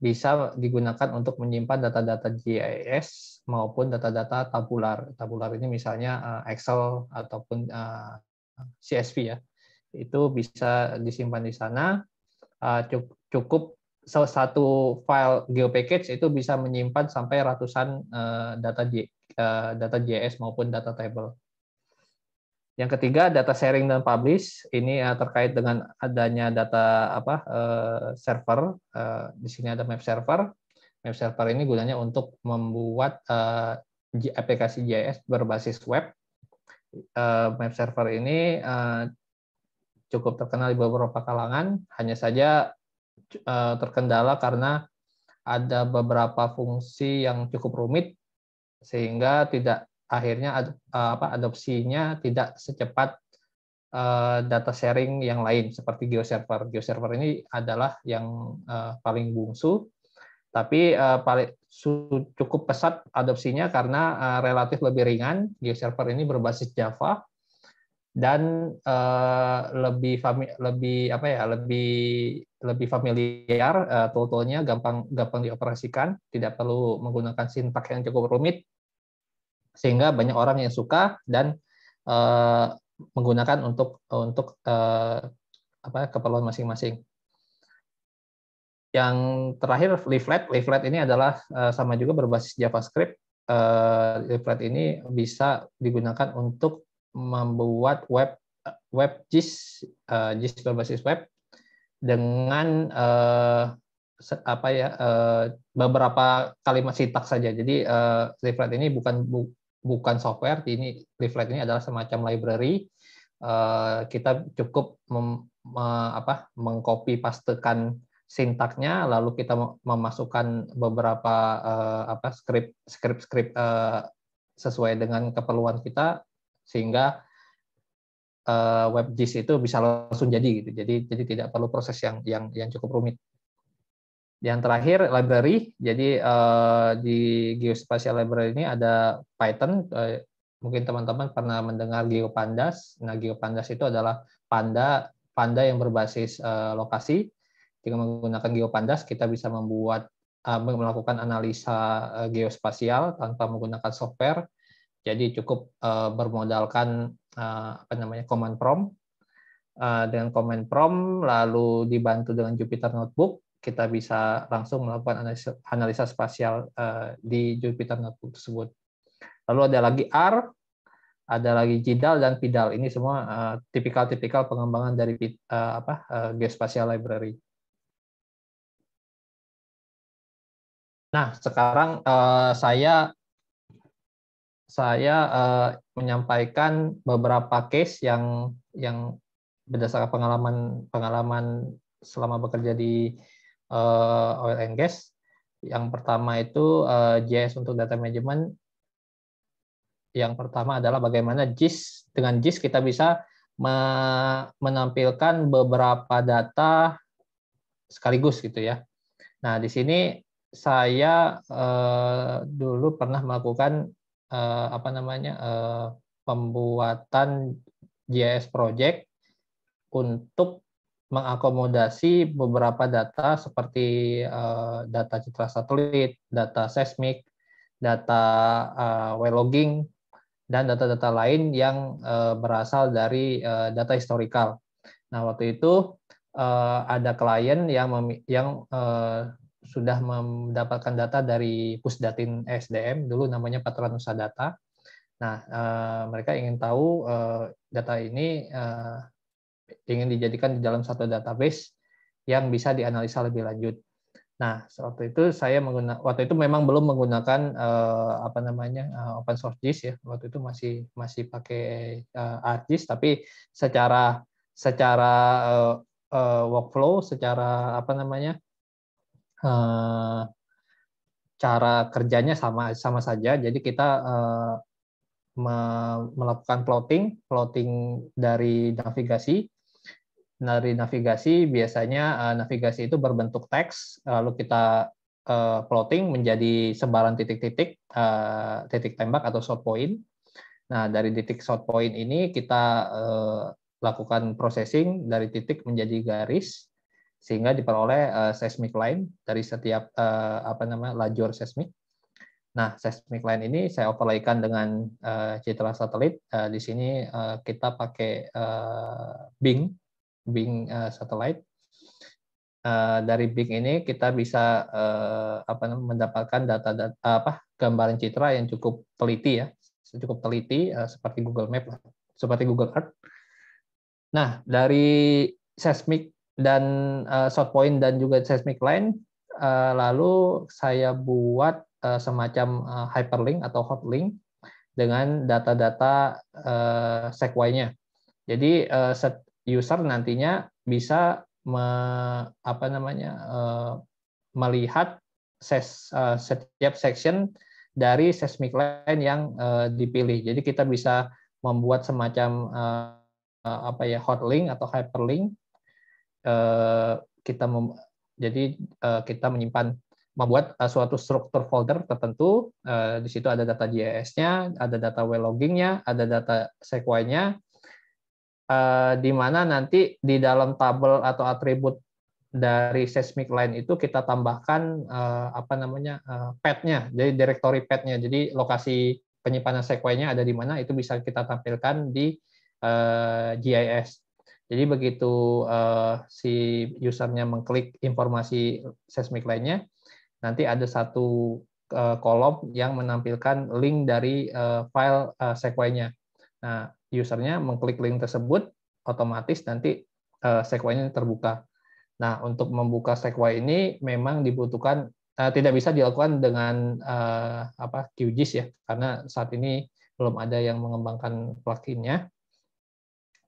Speaker 2: bisa digunakan untuk menyimpan data-data GIS maupun data-data tabular. Tabular ini misalnya eh, Excel ataupun eh, CSV ya. Itu bisa disimpan di sana. Eh, cukup salah satu file GeoPackage itu bisa menyimpan sampai ratusan data data GIS maupun data table. Yang ketiga data sharing dan publish ini eh, terkait dengan adanya data apa eh, server. Eh, di sini ada map server. Map server ini gunanya untuk membuat aplikasi JS berbasis web. map server ini cukup terkenal di beberapa kalangan, hanya saja terkendala karena ada beberapa fungsi yang cukup rumit sehingga tidak akhirnya ad, eh, apa adopsinya tidak secepat eh, data sharing yang lain seperti GeoServer. GeoServer ini adalah yang uh, paling bungsu tapi uh, paling cukup pesat adopsinya karena uh, relatif lebih ringan. GeoServer ini berbasis Java dan uh, lebih lebih apa ya lebih lebih familiar uh, tool-toolnya gampang gampang dioperasikan tidak perlu menggunakan sintak yang cukup rumit sehingga banyak orang yang suka dan uh, menggunakan untuk untuk uh, apa keperluan masing-masing. Yang terakhir leaflet, leaflet ini adalah uh, sama juga berbasis JavaScript. Uh, leaflet ini bisa digunakan untuk membuat web web GIS uh, berbasis web dengan uh, apa ya uh, beberapa kalimat sintak saja. Jadi uh, leaflet ini bukan bu, bukan software. Ini reflect ini adalah semacam library. Eh, kita cukup mengcopy pastekan sintaknya, lalu kita memasukkan beberapa uh, apa script script script eh, sesuai dengan keperluan kita, sehingga web WebGIS itu bisa langsung jadi gitu. Jadi jadi tidak perlu proses yang yang yang cukup rumit. Yang terakhir library. Jadi uh, di geospatial library ini ada Python. Uh, mungkin teman-teman pernah mendengar GeoPandas. Nah, GeoPandas itu adalah panda panda yang berbasis uh, lokasi. Jika menggunakan GeoPandas, kita bisa membuat uh, melakukan analisa uh, geospasial tanpa menggunakan software. Jadi cukup uh, bermodalkan uh, apa namanya command prompt. Uh, dengan command prompt lalu dibantu dengan Jupyter Notebook kita bisa langsung melakukan analisa, analisa spasial uh, di Jupiter Notebook tersebut. Lalu ada lagi R, ada lagi JIDAL dan PIDAL. Ini semua eh, tipikal-tipikal uh, pengembangan dari uh, apa uh, geospatial library. Nah, sekarang uh, saya saya uh, menyampaikan beberapa case yang yang berdasarkan pengalaman pengalaman selama bekerja di uh, oil and gas. Yang pertama itu uh, eh, JS untuk data management. Yang pertama adalah bagaimana JIS dengan JIS kita bisa menampilkan beberapa data sekaligus gitu ya. Nah, di sini saya uh, dulu pernah melakukan uh, apa namanya uh, pembuatan JS project untuk mengakomodasi beberapa data seperti eh, data citra satelit, data seismik, data uh, eh, well logging, dan data-data lain yang eh, berasal dari data historikal. Nah, waktu itu ada klien yang yang sudah mendapatkan data dari Pusdatin SDM dulu namanya Patra Nusa Data. Nah, mereka ingin tahu data ini ingin dijadikan di dalam satu database yang bisa dianalisa lebih lanjut. Nah, waktu itu saya menggunakan waktu itu memang belum menggunakan uh, apa namanya uh, open source GIS ya. Waktu itu masih masih pakai uh, eh, ArcGIS tapi secara secara uh, uh, workflow, secara apa namanya? uh, cara kerjanya sama sama saja. Jadi kita uh, melakukan plotting, plotting dari navigasi dari navigasi biasanya uh, navigasi itu berbentuk teks lalu kita uh, plotting menjadi sebaran titik-titik uh, titik tembak atau shot point. Nah, dari titik shot point ini kita uh, lakukan processing dari titik menjadi garis sehingga diperoleh uh, seismic line dari setiap uh, apa namanya lajur seismik. Nah, seismic line ini saya overlaykan dengan uh, citra satelit. Uh, di sini uh, kita pakai uh, Bing Bing uh, Satellite. Uh, dari Bing ini kita bisa uh, apa mendapatkan data, data apa gambaran citra yang cukup teliti ya, cukup teliti uh, seperti Google Map, seperti Google Earth. Nah, dari seismic dan uh, short point dan juga seismic line uh, lalu saya buat uh, semacam uh, hyperlink atau hotlink dengan data-data uh, sequoia Jadi uh, set, user nantinya bisa me, apa namanya eh, melihat ses, eh, setiap section dari seismic line yang eh, dipilih. Jadi kita bisa membuat semacam uh, apa ya hotlink atau hyperlink kita mem, jadi kita menyimpan membuat suatu struktur folder tertentu di situ ada data gis nya ada data well logging-nya, ada data sequoia-nya, eh, di mana nanti di dalam tabel atau atribut dari seismic line itu kita tambahkan eh, apa namanya eh, pad jadi directory pad Jadi lokasi penyimpanan sekuennya ada di mana itu bisa kita tampilkan di eh, GIS. Jadi begitu eh, si usernya mengklik informasi seismic line-nya, nanti ada satu eh, kolom yang menampilkan link dari eh, file eh, Nah, usernya mengklik link tersebut, otomatis nanti uh, eh, sequence terbuka. Nah, untuk membuka sekuen ini memang dibutuhkan uh, tidak bisa dilakukan dengan uh, apa QGIS ya, karena saat ini belum ada yang mengembangkan pluginnya,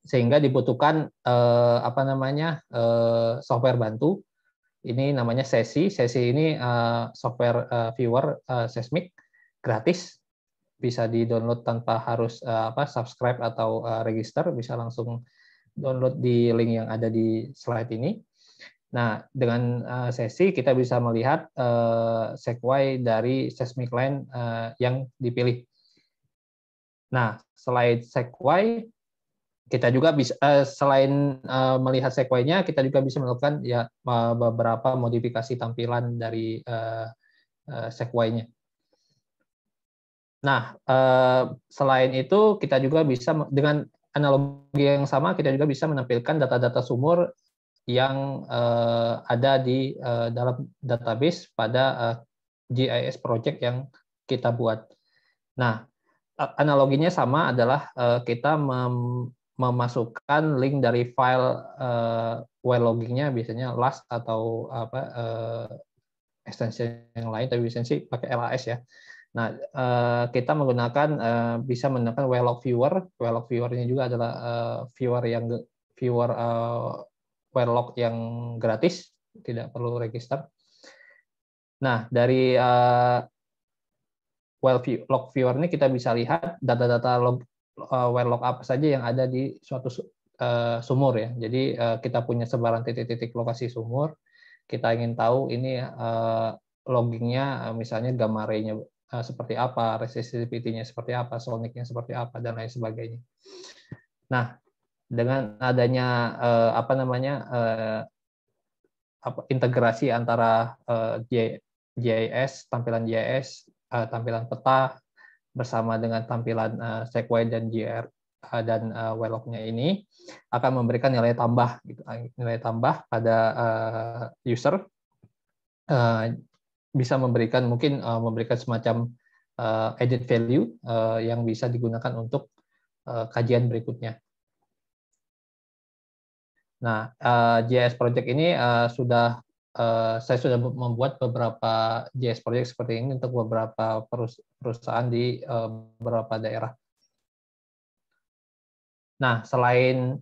Speaker 2: sehingga dibutuhkan uh, apa namanya uh, software bantu. Ini namanya sesi. Sesi ini uh, software uh, viewer uh, seismik gratis bisa di download tanpa harus uh, apa subscribe atau uh, register bisa langsung download di link yang ada di slide ini. Nah dengan uh, sesi kita bisa melihat uh, sekway dari seismic line uh, yang dipilih. Nah slide sekway kita juga bisa uh, selain uh, melihat sekwaynya kita juga bisa melakukan ya beberapa modifikasi tampilan dari uh, uh, sekwaynya. nya Nah, eh, selain itu kita juga bisa dengan analogi yang sama kita juga bisa menampilkan data-data sumur yang eh, ada di eh, dalam database pada GIS project yang kita buat. Nah, analoginya sama adalah kita memasukkan link dari file well well loggingnya biasanya last atau apa extension yang lain tapi biasanya sih pakai LAS ya. Nah, eh, kita menggunakan eh, bisa menggunakan Weblog viewer. Weblog viewer ini juga adalah eh, viewer yang viewer Weblog yang gratis, tidak perlu register. Nah, dari Weblog viewer ini kita bisa lihat data-data Weblog apa saja yang ada di suatu sumur ya. Jadi kita punya sebaran titik-titik lokasi sumur. Kita ingin tahu ini loggingnya misalnya gamarenya Eh, seperti apa, resistivity-nya seperti apa, sonic-nya seperti apa, dan lain sebagainya. Nah, dengan adanya uh, apa namanya uh, apa, integrasi antara uh, GIS, tampilan GIS, uh, tampilan peta bersama dengan tampilan uh, Segway dan GR uh, dan uh, Weloknya ini akan memberikan nilai tambah gitu, nilai tambah pada uh, user uh, bisa memberikan mungkin uh, memberikan semacam uh, added value uh, yang bisa digunakan untuk uh, kajian berikutnya. Nah, uh, JS Project ini uh, sudah uh, saya sudah membuat beberapa JS Project seperti ini untuk beberapa perus perusahaan di uh, beberapa daerah. Nah, selain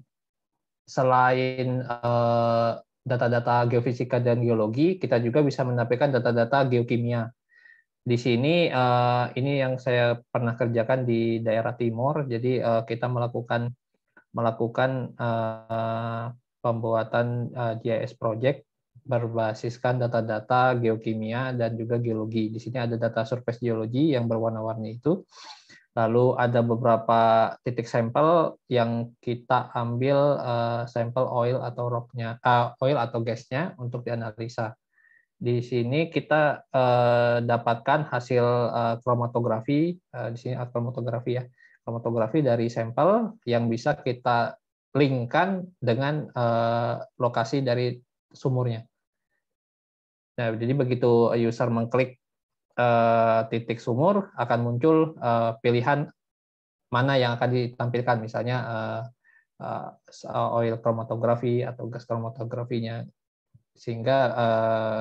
Speaker 2: selain uh, data-data geofisika dan geologi, kita juga bisa menampilkan data-data geokimia. Di sini eh, ini yang saya pernah kerjakan di daerah timur, jadi eh, kita melakukan melakukan eh, pembuatan GIS project berbasiskan data-data geokimia dan juga geologi. Di sini ada data surface geologi yang berwarna-warni itu. Lalu ada beberapa titik sampel yang kita ambil uh, sampel oil atau roknya, uh, oil atau gasnya untuk dianalisa. Di sini kita uh, dapatkan hasil uh, kromatografi, uh, di sini kromatografi ya, kromatografi dari sampel yang bisa kita linkkan dengan uh, lokasi dari sumurnya. Nah, jadi begitu user mengklik Eh, titik sumur akan muncul eh, pilihan mana yang akan ditampilkan misalnya eh, oil chromatography atau gas chromatografinya sehingga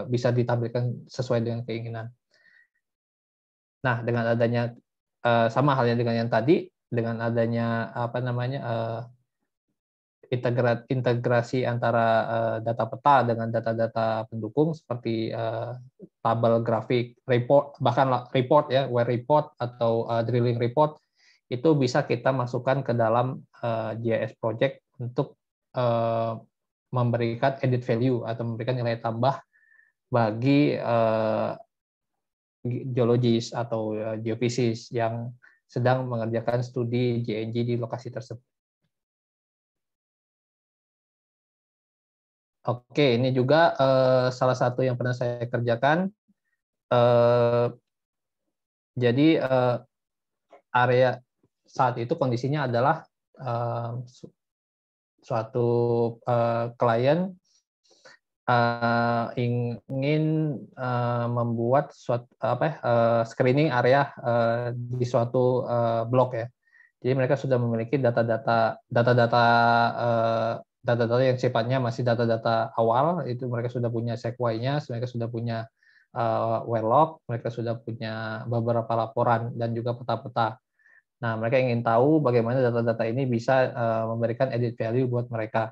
Speaker 2: bisa ditampilkan sesuai dengan keinginan. Nah, dengan adanya sama halnya dengan yang tadi, dengan adanya apa namanya integrasi antara eh, data peta dengan data-data pendukung seperti eh, tabel grafik report bahkan report ya web report atau eh, drilling report itu bisa kita masukkan ke dalam GIS project untuk memberikan edit value atau memberikan nilai tambah bagi geologis atau geofisis yang sedang mengerjakan studi GNG di lokasi tersebut. Oke, ini juga eh, salah satu yang pernah saya kerjakan. Eh, jadi eh, area saat itu kondisinya adalah eh, suatu eh, klien eh, ingin eh, membuat suatu apa ya, eh, screening area eh, di suatu eh, blok ya. Jadi mereka sudah memiliki data-data data-data eh, data-data yang sifatnya masih data-data awal itu mereka sudah punya sequoia mereka sudah punya uh, mereka sudah punya beberapa laporan dan juga peta-peta. Nah, mereka ingin tahu bagaimana data-data ini bisa uh, memberikan edit value buat mereka.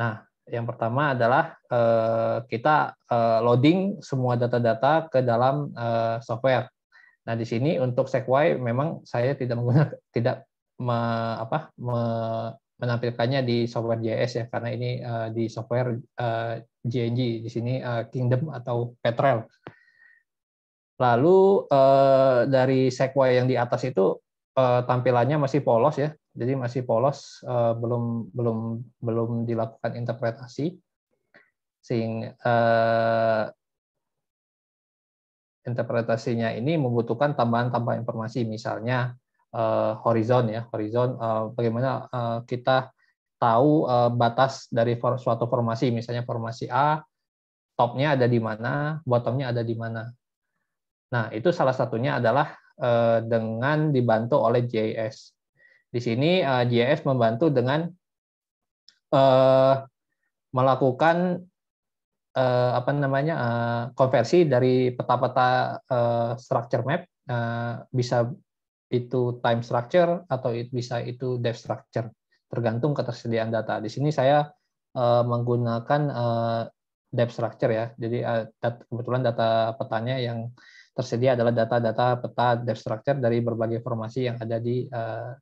Speaker 2: Nah, yang pertama adalah uh, kita uh, loading semua data-data ke dalam uh, software. Nah, di sini untuk Segway memang saya tidak menggunakan tidak me, apa me, menampilkannya di software JS ya karena ini uh, di software uh, eh, JNG di sini uh, Kingdom atau Petrel. Lalu uh, dari Sequoia yang di atas itu uh, tampilannya masih polos ya. Jadi masih polos uh, belum belum belum dilakukan interpretasi. Sehingga uh, interpretasinya ini membutuhkan tambahan-tambahan informasi misalnya uh, horizon ya horizon uh, bagaimana uh, kita tahu uh, batas dari for, suatu formasi misalnya formasi A topnya ada di mana bottomnya ada di mana nah itu salah satunya adalah uh, dengan dibantu oleh JS di sini uh, JS membantu dengan uh, melakukan uh, apa namanya uh, konversi dari peta-peta uh, structure map uh, bisa itu time structure atau it bisa itu depth structure tergantung ketersediaan data. Di sini saya uh, menggunakan uh, eh, depth structure ya. Jadi uh, dat kebetulan data petanya yang tersedia adalah data-data peta depth structure dari berbagai formasi yang ada di uh,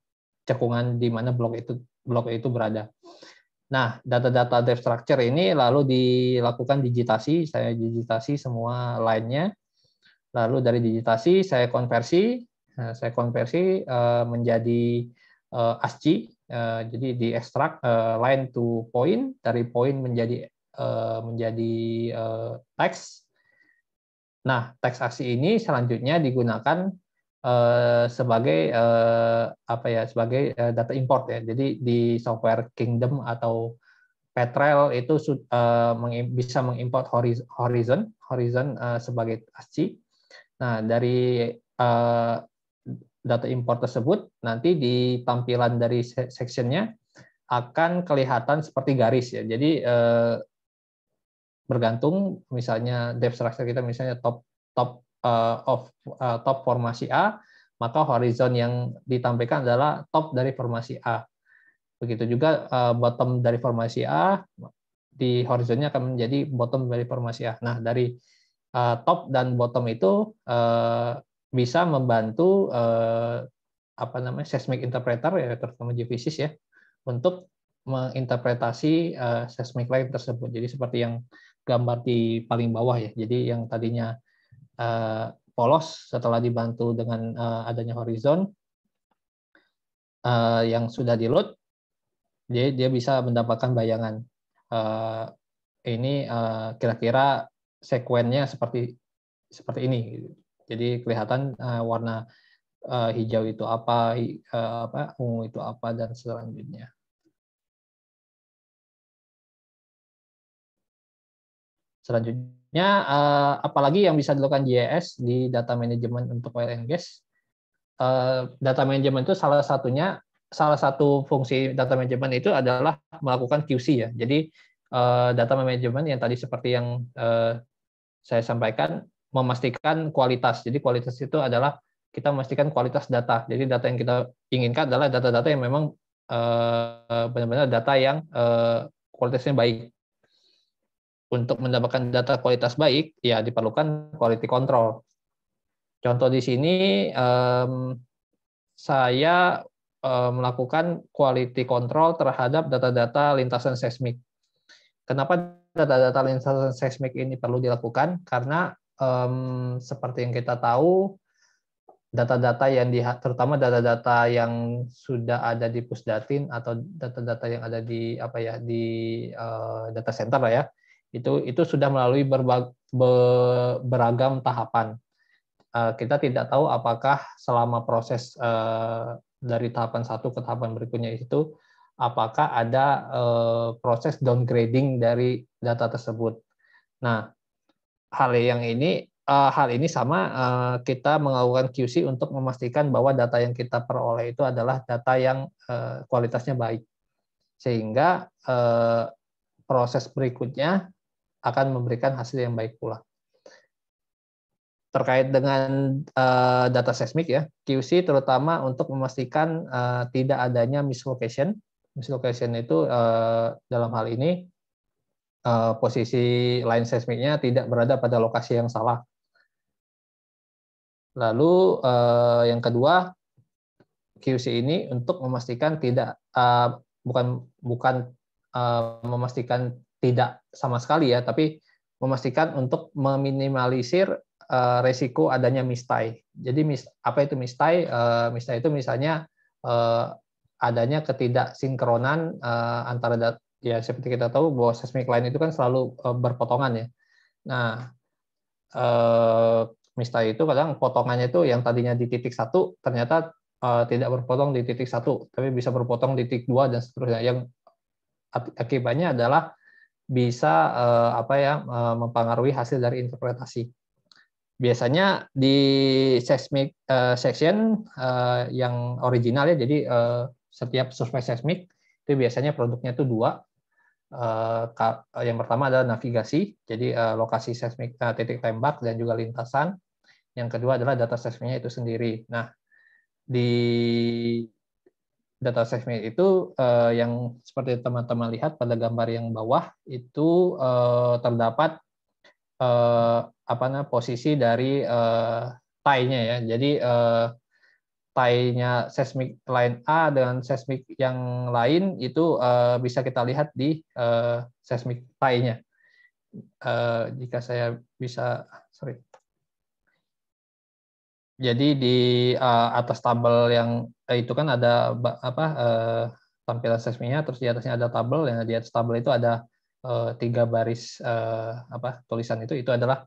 Speaker 2: cekungan di mana blok itu blok itu berada. Nah, data-data depth structure ini lalu dilakukan digitasi. Saya digitasi semua lainnya. Lalu dari digitasi saya konversi Nah, saya konversi eh, menjadi uh, ASCII, eh, jadi diekstrak uh, line to point dari point menjadi menjadi teks. Nah, teks ASCII ini selanjutnya digunakan sebagai apa ya? Sebagai data import ya. Jadi di software Kingdom atau Petrel itu bisa mengimport Horizon Horizon, sebagai ASCII. Nah, dari data import tersebut nanti di tampilan dari sectionnya akan kelihatan seperti garis ya. Jadi eh, bergantung misalnya depth structure kita misalnya top top uh, of uh, top formasi A, maka horizon yang ditampilkan adalah top dari formasi A. Begitu juga uh, bottom dari formasi A di horizonnya akan menjadi bottom dari formasi A. Nah, dari uh, top dan bottom itu uh, bisa membantu eh, apa namanya seismic interpreter ya terutama geofisis ya untuk menginterpretasi eh, seismic line tersebut. Jadi seperti yang gambar di paling bawah ya. Jadi yang tadinya eh, polos setelah dibantu dengan eh, adanya horizon eh, yang sudah di load, dia dia bisa mendapatkan bayangan eh, ini eh, kira-kira eh, sekuennya seperti seperti ini. Jadi kelihatan uh, warna uh, hijau itu apa, uh, apa ungu itu apa dan selanjutnya. Selanjutnya, uh, apalagi yang bisa dilakukan GIS di data manajemen untuk oil and gas. Uh, data manajemen itu salah satunya, salah satu fungsi data manajemen itu adalah melakukan QC ya. Jadi uh, data manajemen yang tadi seperti yang uh, saya sampaikan memastikan kualitas. Jadi kualitas itu adalah kita memastikan kualitas data. Jadi data yang kita inginkan adalah data-data yang memang eh, benar-benar data yang eh, kualitasnya baik. Untuk mendapatkan data kualitas baik, ya diperlukan quality control. Contoh di sini, saya eh, melakukan quality control terhadap data-data lintasan seismik. Kenapa data-data lintasan seismik ini perlu dilakukan? Karena um, seperti yang kita tahu data-data yang di terutama data-data yang sudah ada di Pusdatin atau data-data yang ada di apa ya di uh, data center lah ya itu itu sudah melalui berbag, be, beragam tahapan uh, kita tidak tahu apakah selama proses uh, dari tahapan satu ke tahapan berikutnya itu apakah ada uh, proses downgrading dari data tersebut nah hal yang ini uh, hal ini sama uh, kita melakukan QC untuk memastikan bahwa data yang kita peroleh itu adalah data yang uh, kualitasnya baik sehingga uh, proses berikutnya akan memberikan hasil yang baik pula terkait dengan uh, data seismik ya QC terutama untuk memastikan uh, tidak adanya mislocation mislocation itu uh, dalam hal ini Eh, posisi line seismiknya tidak berada pada lokasi yang salah. Lalu eh, yang kedua QC ini untuk memastikan tidak eh, bukan bukan memastikan tidak sama sekali ya, tapi memastikan untuk meminimalisir uh, resiko adanya mistai. Jadi mis, apa itu mistai? Uh, mistai itu misalnya adanya ketidaksinkronan uh, antara dat ya seperti kita tahu bahwa seismic line itu kan selalu uh, berpotongan ya. Nah, uh, mista itu kadang potongannya itu yang tadinya di titik satu ternyata uh, tidak berpotong di titik satu, tapi bisa berpotong di titik dua dan seterusnya. Yang akibatnya adalah bisa uh, apa ya uh, mempengaruhi hasil dari interpretasi. Biasanya di seismic uh, section uh, yang original ya, jadi uh, setiap survei seismik itu biasanya produknya itu dua Eh, eh, yang pertama adalah navigasi, jadi eh, lokasi seismik titik tembak dan juga lintasan. Yang kedua adalah data seismiknya itu sendiri. Nah, di data seismik itu yang seperti teman-teman lihat pada gambar yang bawah itu terdapat apa namanya posisi dari tainya ya. Jadi tainya seismik line A dengan seismik yang lain itu uh, bisa kita lihat di uh, seismik tainya. Uh, jika saya bisa, sorry. Jadi di uh, atas tabel yang eh, itu kan ada apa uh, tampilan seismiknya, terus di atasnya ada tabel. Yang di atas tabel itu ada uh, tiga baris uh, apa tulisan itu itu adalah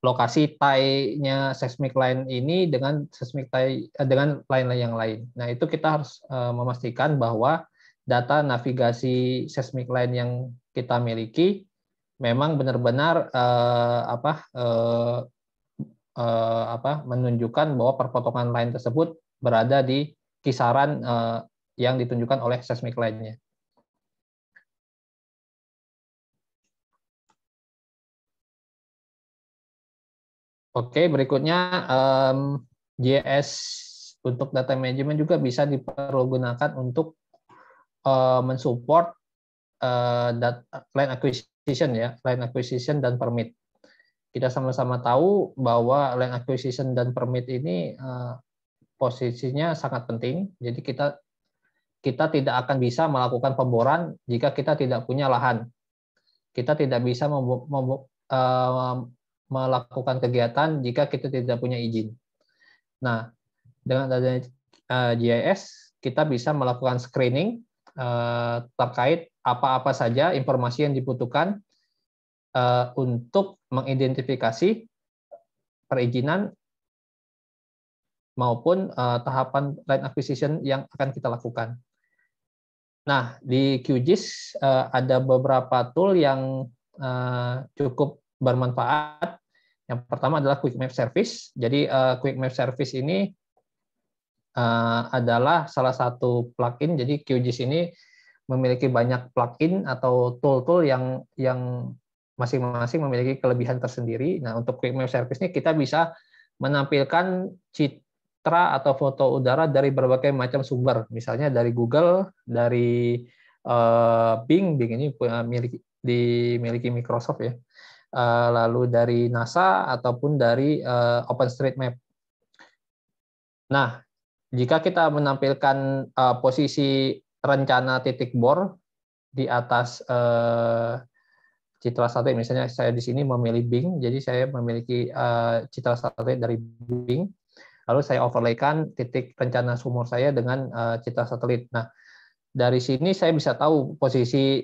Speaker 2: lokasi tie-nya seismic line ini dengan seismic tie eh, dengan line-line yang lain. Nah, itu kita harus eh, memastikan bahwa data navigasi seismic line yang kita miliki memang benar-benar eh, apa eh, eh, apa menunjukkan bahwa perpotongan line tersebut berada di kisaran eh, yang ditunjukkan oleh seismic line-nya. Oke, berikutnya um, JS untuk data management juga bisa dipergunakan untuk uh, mensupport uh, eh, data, acquisition ya, line acquisition dan permit. Kita sama-sama tahu bahwa line acquisition dan permit ini uh, posisinya sangat penting. Jadi kita kita tidak akan bisa melakukan pemboran jika kita tidak punya lahan. Kita tidak bisa melakukan kegiatan jika kita tidak punya izin. Nah, dengan adanya eh, GIS, kita bisa melakukan screening eh, terkait apa-apa saja informasi yang dibutuhkan eh, untuk mengidentifikasi perizinan maupun tahapan land acquisition yang akan kita lakukan. Nah, di QGIS ada beberapa tool yang cukup bermanfaat yang pertama adalah Quick Map Service. Jadi uh, Quick Map Service ini uh, adalah salah satu plugin. Jadi QGIS ini memiliki banyak plugin atau tool-tool yang yang masing-masing memiliki kelebihan tersendiri. Nah, untuk Quick Map Service ini kita bisa menampilkan citra atau foto udara dari berbagai macam sumber. Misalnya dari Google, dari uh, Bing, Bing ini punya dimiliki Microsoft ya Eh, lalu dari NASA ataupun dari eh, OpenStreetMap. Nah, jika kita menampilkan eh, posisi rencana titik bor di atas citra satelit, misalnya saya di sini memilih Bing, jadi saya memiliki citra satelit dari Bing, lalu saya overlaykan titik rencana sumur saya dengan citra satelit. Nah, dari sini saya bisa tahu posisi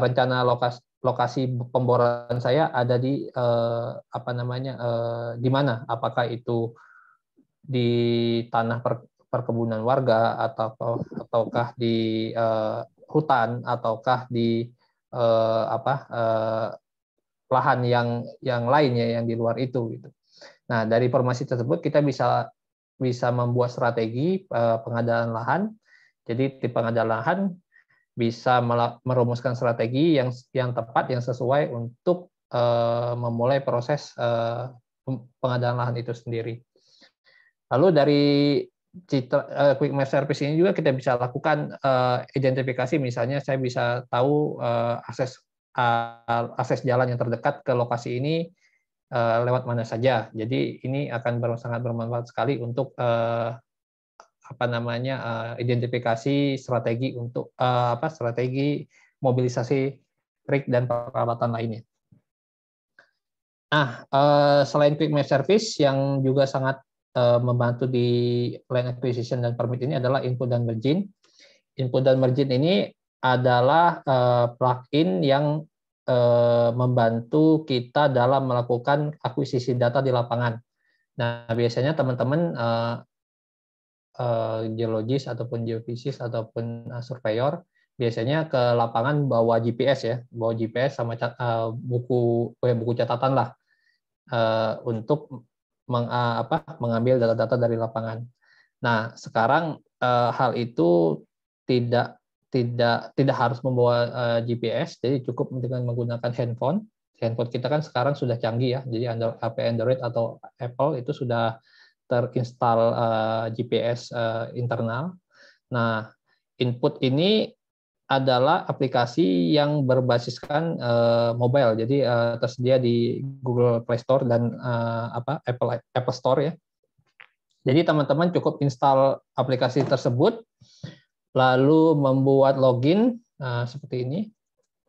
Speaker 2: rencana lokasi lokasi pemboran saya ada di eh, apa namanya eh, di mana apakah itu di tanah per, perkebunan warga atau ataukah di eh, hutan ataukah di eh, apa eh, lahan yang yang lainnya yang di luar itu gitu nah dari informasi tersebut kita bisa bisa membuat strategi eh, pengadaan lahan jadi di pengadaan lahan bisa merumuskan strategi yang yang tepat yang sesuai untuk uh, memulai proses uh, pengadaan lahan itu sendiri. Lalu dari citra uh, quick map service ini juga kita bisa lakukan uh, identifikasi misalnya saya bisa tahu uh, akses uh, akses jalan yang terdekat ke lokasi ini uh, lewat mana saja. Jadi ini akan sangat bermanfaat sekali untuk uh, apa namanya uh, identifikasi strategi untuk uh, apa strategi mobilisasi rig dan peralatan lainnya. Nah, uh, selain quick map service yang juga sangat membantu di land acquisition dan permit ini adalah input dan margin. Input dan margin ini adalah plugin yang membantu kita dalam melakukan akuisisi data di lapangan. Nah, biasanya teman-teman Eh, geologis ataupun geofisis ataupun eh, surveyor biasanya ke lapangan bawa GPS ya, bawa GPS sama cat, uh, eh, buku eh, buku catatan lah uh, untuk meng, uh, apa, mengambil data-data dari lapangan. Nah sekarang uh, hal itu tidak tidak tidak harus membawa uh, GPS, jadi cukup dengan menggunakan handphone. Handphone kita kan sekarang sudah canggih ya, jadi Android atau Apple itu sudah terinstall uh, eh, GPS uh, eh, internal. Nah, input ini adalah aplikasi yang berbasiskan uh, mobile, jadi uh, tersedia di Google Play Store dan uh, apa Apple Apple Store ya. Jadi teman-teman cukup install aplikasi tersebut, lalu membuat login uh, seperti ini.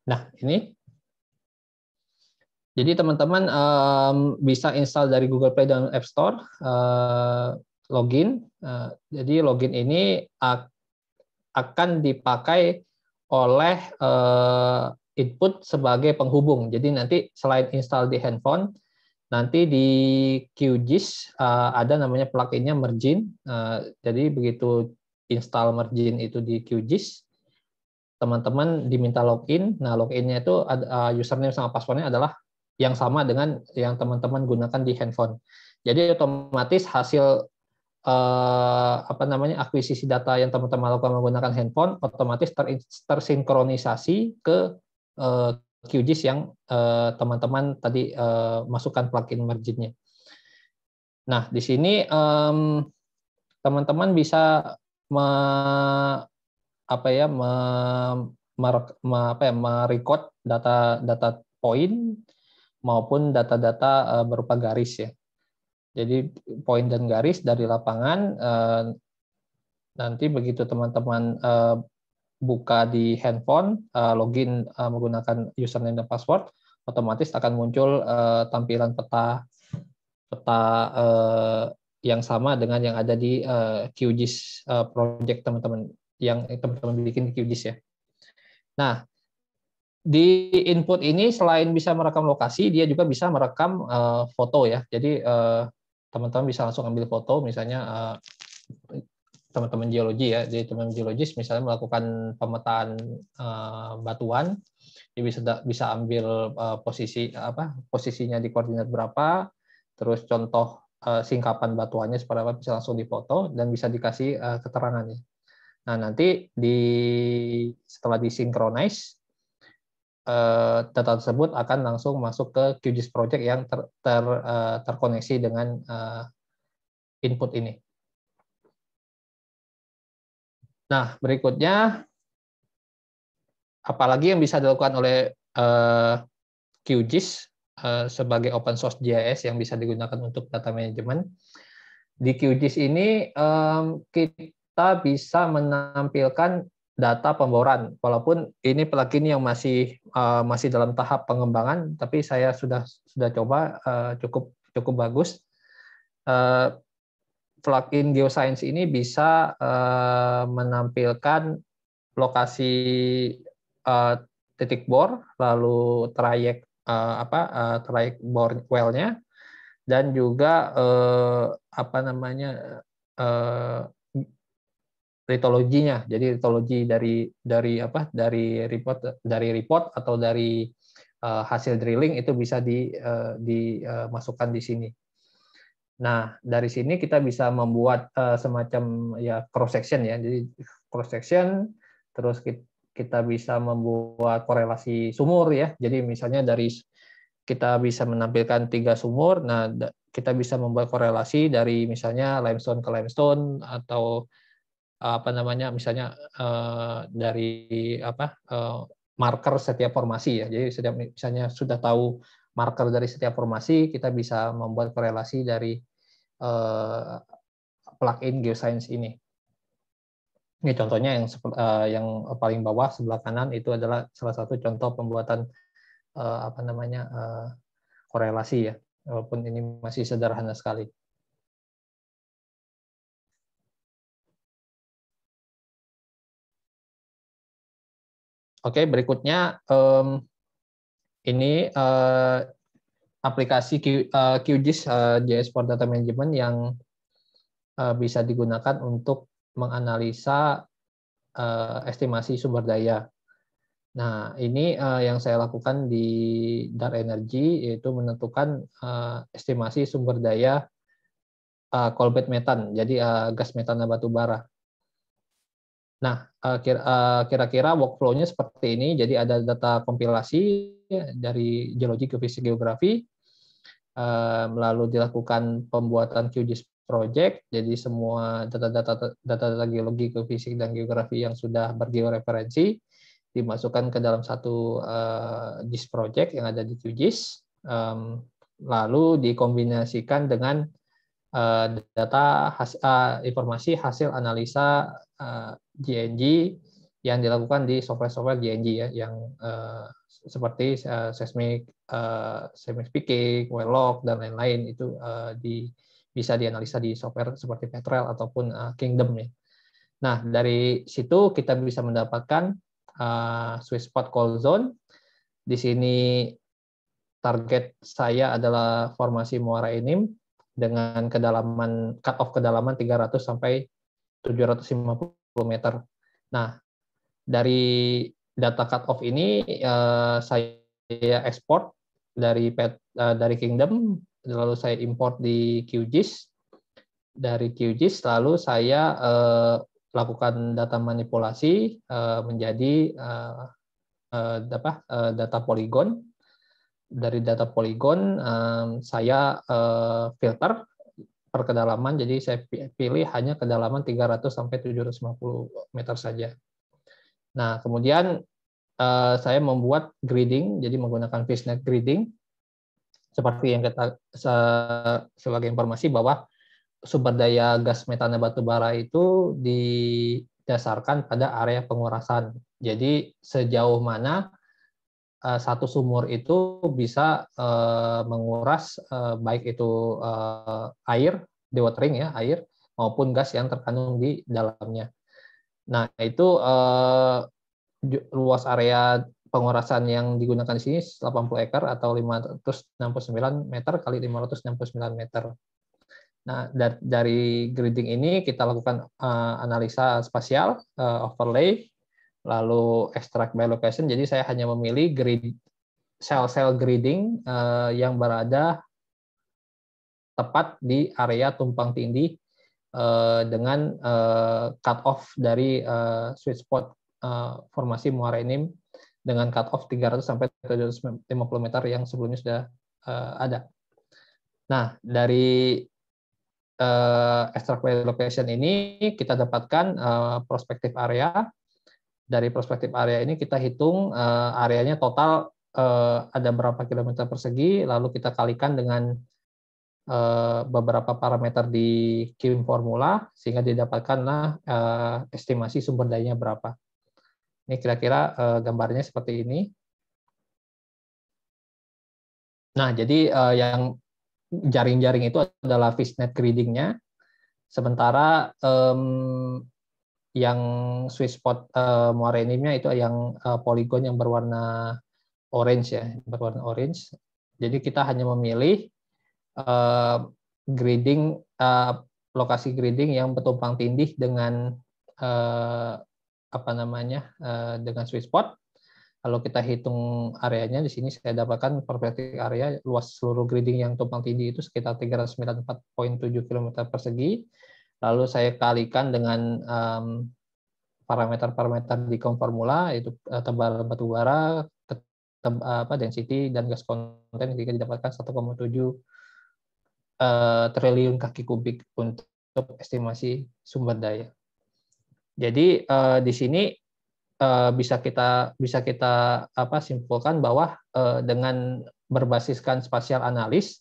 Speaker 2: Nah, ini jadi teman-teman um, bisa install dari Google Play dan App Store, uh, login. Uh, jadi login ini akan dipakai oleh uh, input sebagai penghubung. Jadi nanti selain install di handphone, nanti di QGIS uh, ada namanya pluginnya Mergin. Uh, jadi begitu install Mergin itu di QGIS, teman-teman diminta login. Nah loginnya itu uh, username sama passwordnya adalah yang sama dengan yang teman-teman gunakan di handphone. Jadi otomatis hasil eh, apa namanya akuisisi data yang teman-teman lakukan menggunakan handphone otomatis ter, tersinkronisasi ke eh, QGIS yang teman eh, teman-teman tadi eh, masukkan plugin marginnya. Nah, di sini teman teman-teman bisa me, apa ya me, me, me apa ya record data data poin maupun data-data eh, berupa garis ya. Jadi poin dan garis dari lapangan eh, nanti begitu teman-teman eh, buka di handphone, login menggunakan username dan password, otomatis akan muncul tampilan peta peta yang sama dengan yang ada di QGIS project teman-teman yang teman-teman bikin di QGIS ya. Nah, di input ini selain bisa merekam lokasi, dia juga bisa merekam uh, foto ya. Jadi eh, teman-teman uh, bisa langsung ambil foto, misalnya eh, teman-teman uh, geologi ya, jadi teman geologis misalnya melakukan pemetaan uh, batuan, dia bisa bisa ambil uh, posisi apa posisinya di koordinat berapa, terus contoh uh, singkapan batuannya seperti apa bisa langsung difoto dan bisa dikasih uh, keterangannya. Nah nanti di setelah disinkronize Eh, data tersebut akan langsung masuk ke QGIS project yang ter, ter, uh, terkoneksi dengan uh, input ini. Nah, berikutnya apalagi yang bisa dilakukan oleh uh, QGIS uh, sebagai open source GIS yang bisa digunakan untuk data management. Di QGIS ini um, kita bisa menampilkan data pemboran. Walaupun ini plugin yang masih uh, masih dalam tahap pengembangan, tapi saya sudah sudah coba uh, cukup cukup bagus. Uh, plugin geoscience ini bisa uh, menampilkan lokasi uh, titik bor, lalu trayek uh, apa uh, trayek bor wellnya, dan juga uh, apa namanya uh, ritologinya. Jadi ritologi dari dari apa? dari report dari report atau dari uh, hasil drilling itu bisa di uh, eh, dimasukkan eh, di sini. Nah, dari sini kita bisa membuat uh, semacam ya cross section ya. Jadi cross section terus kita, kita bisa membuat korelasi sumur ya. Jadi misalnya dari kita bisa menampilkan tiga sumur, nah kita bisa membuat korelasi dari misalnya limestone ke limestone atau apa namanya misalnya eh, dari apa eh, marker setiap formasi ya. Jadi setiap misalnya sudah tahu marker dari setiap formasi, kita bisa membuat korelasi dari eh, plugin geoscience ini. Ini contohnya yang yang paling bawah sebelah kanan itu adalah salah satu contoh pembuatan apa namanya korelasi ya, walaupun ini masih sederhana sekali.
Speaker 3: Oke, berikutnya
Speaker 2: um, ini uh, aplikasi Q, uh, QGIS uh, eh, JS for Data Management yang uh, bisa digunakan untuk menganalisa uh, estimasi sumber daya. Nah, ini uh, yang saya lakukan di Dar Energy yaitu menentukan uh, estimasi sumber daya uh, coal metan, jadi uh, gas metana batu bara. Nah, eh, eh, kira-kira workflow-nya seperti ini. Jadi ada data kompilasi dari geologi ke fisik geografi, melalui eh, dilakukan pembuatan QGIS project. Jadi semua data-data data-data geologi ke fisik dan geografi yang sudah bergeoreferensi dimasukkan ke dalam satu GIS project yang ada di QGIS, lalu dikombinasikan dengan data informasi hasil analisa GNG yang dilakukan di software-software GNG ya yang uh, seperti uh, seismic uh, seismic peaking, well log dan lain-lain itu uh, di bisa dianalisa di software seperti Petrel ataupun uh, Kingdom ya. Nah, dari situ kita bisa mendapatkan uh, sweet spot call zone. Di sini target saya adalah formasi Muara Enim dengan kedalaman cut off kedalaman 300 sampai 750 meter. Nah, dari data cut-off ini uh, saya ekspor dari pet, uh, eh, dari Kingdom, lalu saya import di QGIS. Dari QGIS lalu saya uh, lakukan data manipulasi uh, menjadi uh, uh, apa, uh, data poligon. Dari data poligon um, saya uh, filter perkedalaman jadi saya pilih hanya kedalaman 300 sampai 750 meter saja. Nah, kemudian eh, saya membuat grading, jadi menggunakan fishnet grading, seperti yang kita sebagai informasi bahwa sumber daya gas metana batu bara itu didasarkan pada area pengurasan. Jadi sejauh mana Eh, satu sumur itu bisa eh, menguras eh, baik itu air dewatering ya air maupun gas yang terkandung di dalamnya. Nah itu luas area pengurasan yang digunakan di sini 80 ekar atau 569 meter kali 569 meter. Nah, dari grading ini kita lakukan analisa spasial, overlay, lalu extract by location. Jadi saya hanya memilih grid sel-sel grading uh, yang berada tepat di area tumpang tindih uh, dengan uh, eh, cut off dari uh, sweet spot uh, formasi Muara ini dengan cut off 300 sampai 750 meter yang sebelumnya sudah uh, ada. Nah, dari uh, extract location ini kita dapatkan uh, prospektif area dari perspektif area ini kita hitung uh, areanya total uh, ada berapa kilometer persegi, lalu kita kalikan dengan uh, beberapa parameter di Kim formula sehingga didapatkanlah uh, estimasi sumber dayanya berapa. Ini kira-kira uh, gambarnya seperti ini. Nah, jadi uh, yang jaring-jaring itu adalah fishnet gradingnya, sementara um, yang sweet spot uh, eh, moreninnya itu yang uh, eh, poligon yang berwarna orange ya, berwarna orange. Jadi kita hanya memilih uh, grading uh, lokasi grading yang bertumpang tindih dengan uh, apa namanya uh, dengan sweet spot. Kalau kita hitung areanya di sini saya dapatkan perspektif area luas seluruh grading yang tumpang tindih itu sekitar 394.7 km persegi lalu saya kalikan dengan parameter-parameter di formula yaitu eh, tebal batu bara, apa density dan gas konten jika didapatkan 1,7 eh, triliun kaki kubik untuk estimasi sumber daya. Jadi eh, di sini bisa kita bisa kita apa simpulkan bahwa dengan berbasiskan spasial analis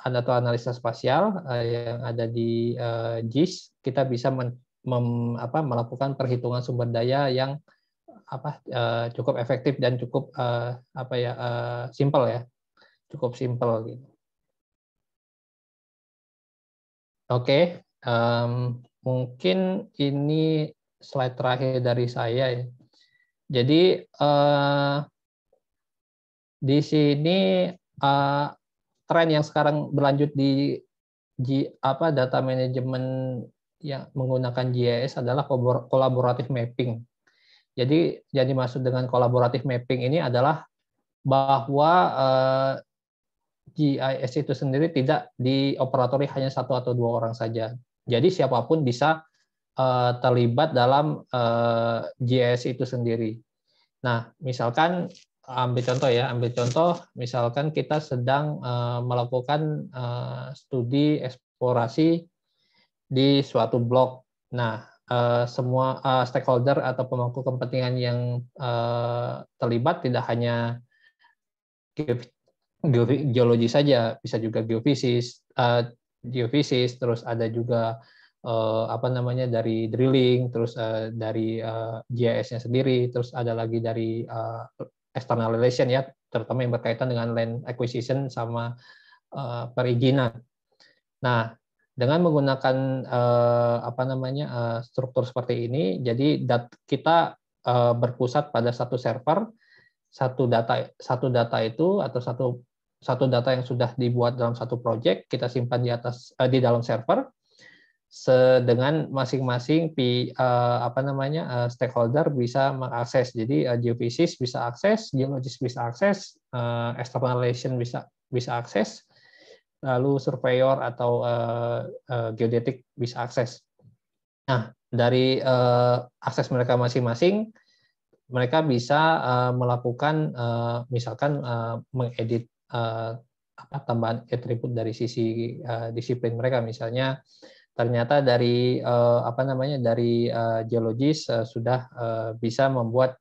Speaker 2: atau analisa spasial eh, yang ada di uh, eh, GIS, kita bisa men, mem, apa, melakukan perhitungan sumber daya yang apa eh, cukup efektif dan cukup apa ya simple ya, cukup simple gitu. Oke, okay. um, mungkin ini slide terakhir dari saya ya. Jadi uh, di sini uh, tren yang sekarang berlanjut di, G, apa data manajemen yang menggunakan GIS adalah kolaboratif mapping. Jadi yang dimaksud dengan kolaboratif mapping ini adalah bahwa eh, GIS itu sendiri tidak dioperatori hanya satu atau dua orang saja. Jadi siapapun bisa eh, terlibat dalam eh, GIS itu sendiri. Nah, misalkan ambil contoh ya, ambil contoh misalkan kita sedang eh, melakukan eh, studi eksplorasi di suatu blok. Nah, eh, semua stakeholder atau pemangku kepentingan yang terlibat tidak hanya geologi saja, bisa juga geofisis, geofisis, terus ada juga apa namanya dari drilling, terus dari GIS-nya sendiri, terus ada lagi dari external relation ya, terutama yang berkaitan dengan land acquisition sama uh, perizinan. Nah, dengan menggunakan uh, apa namanya uh, struktur seperti ini, jadi dat kita uh, berpusat pada satu server, satu data satu data itu atau satu satu data yang sudah dibuat dalam satu project kita simpan di atas uh, di dalam server dengan masing-masing pi uh, apa namanya uh, stakeholder bisa mengakses. Jadi uh, eh, geofisis bisa akses, geologis bisa akses, uh, external relation bisa bisa akses, lalu surveyor atau uh, uh, geodetik bisa akses. Nah dari uh, akses mereka masing-masing, mereka bisa uh, melakukan uh, misalkan uh, mengedit uh, apa tambahan atribut dari sisi uh, disiplin mereka, misalnya ternyata dari uh, apa namanya dari uh, geologis uh, sudah uh, bisa membuat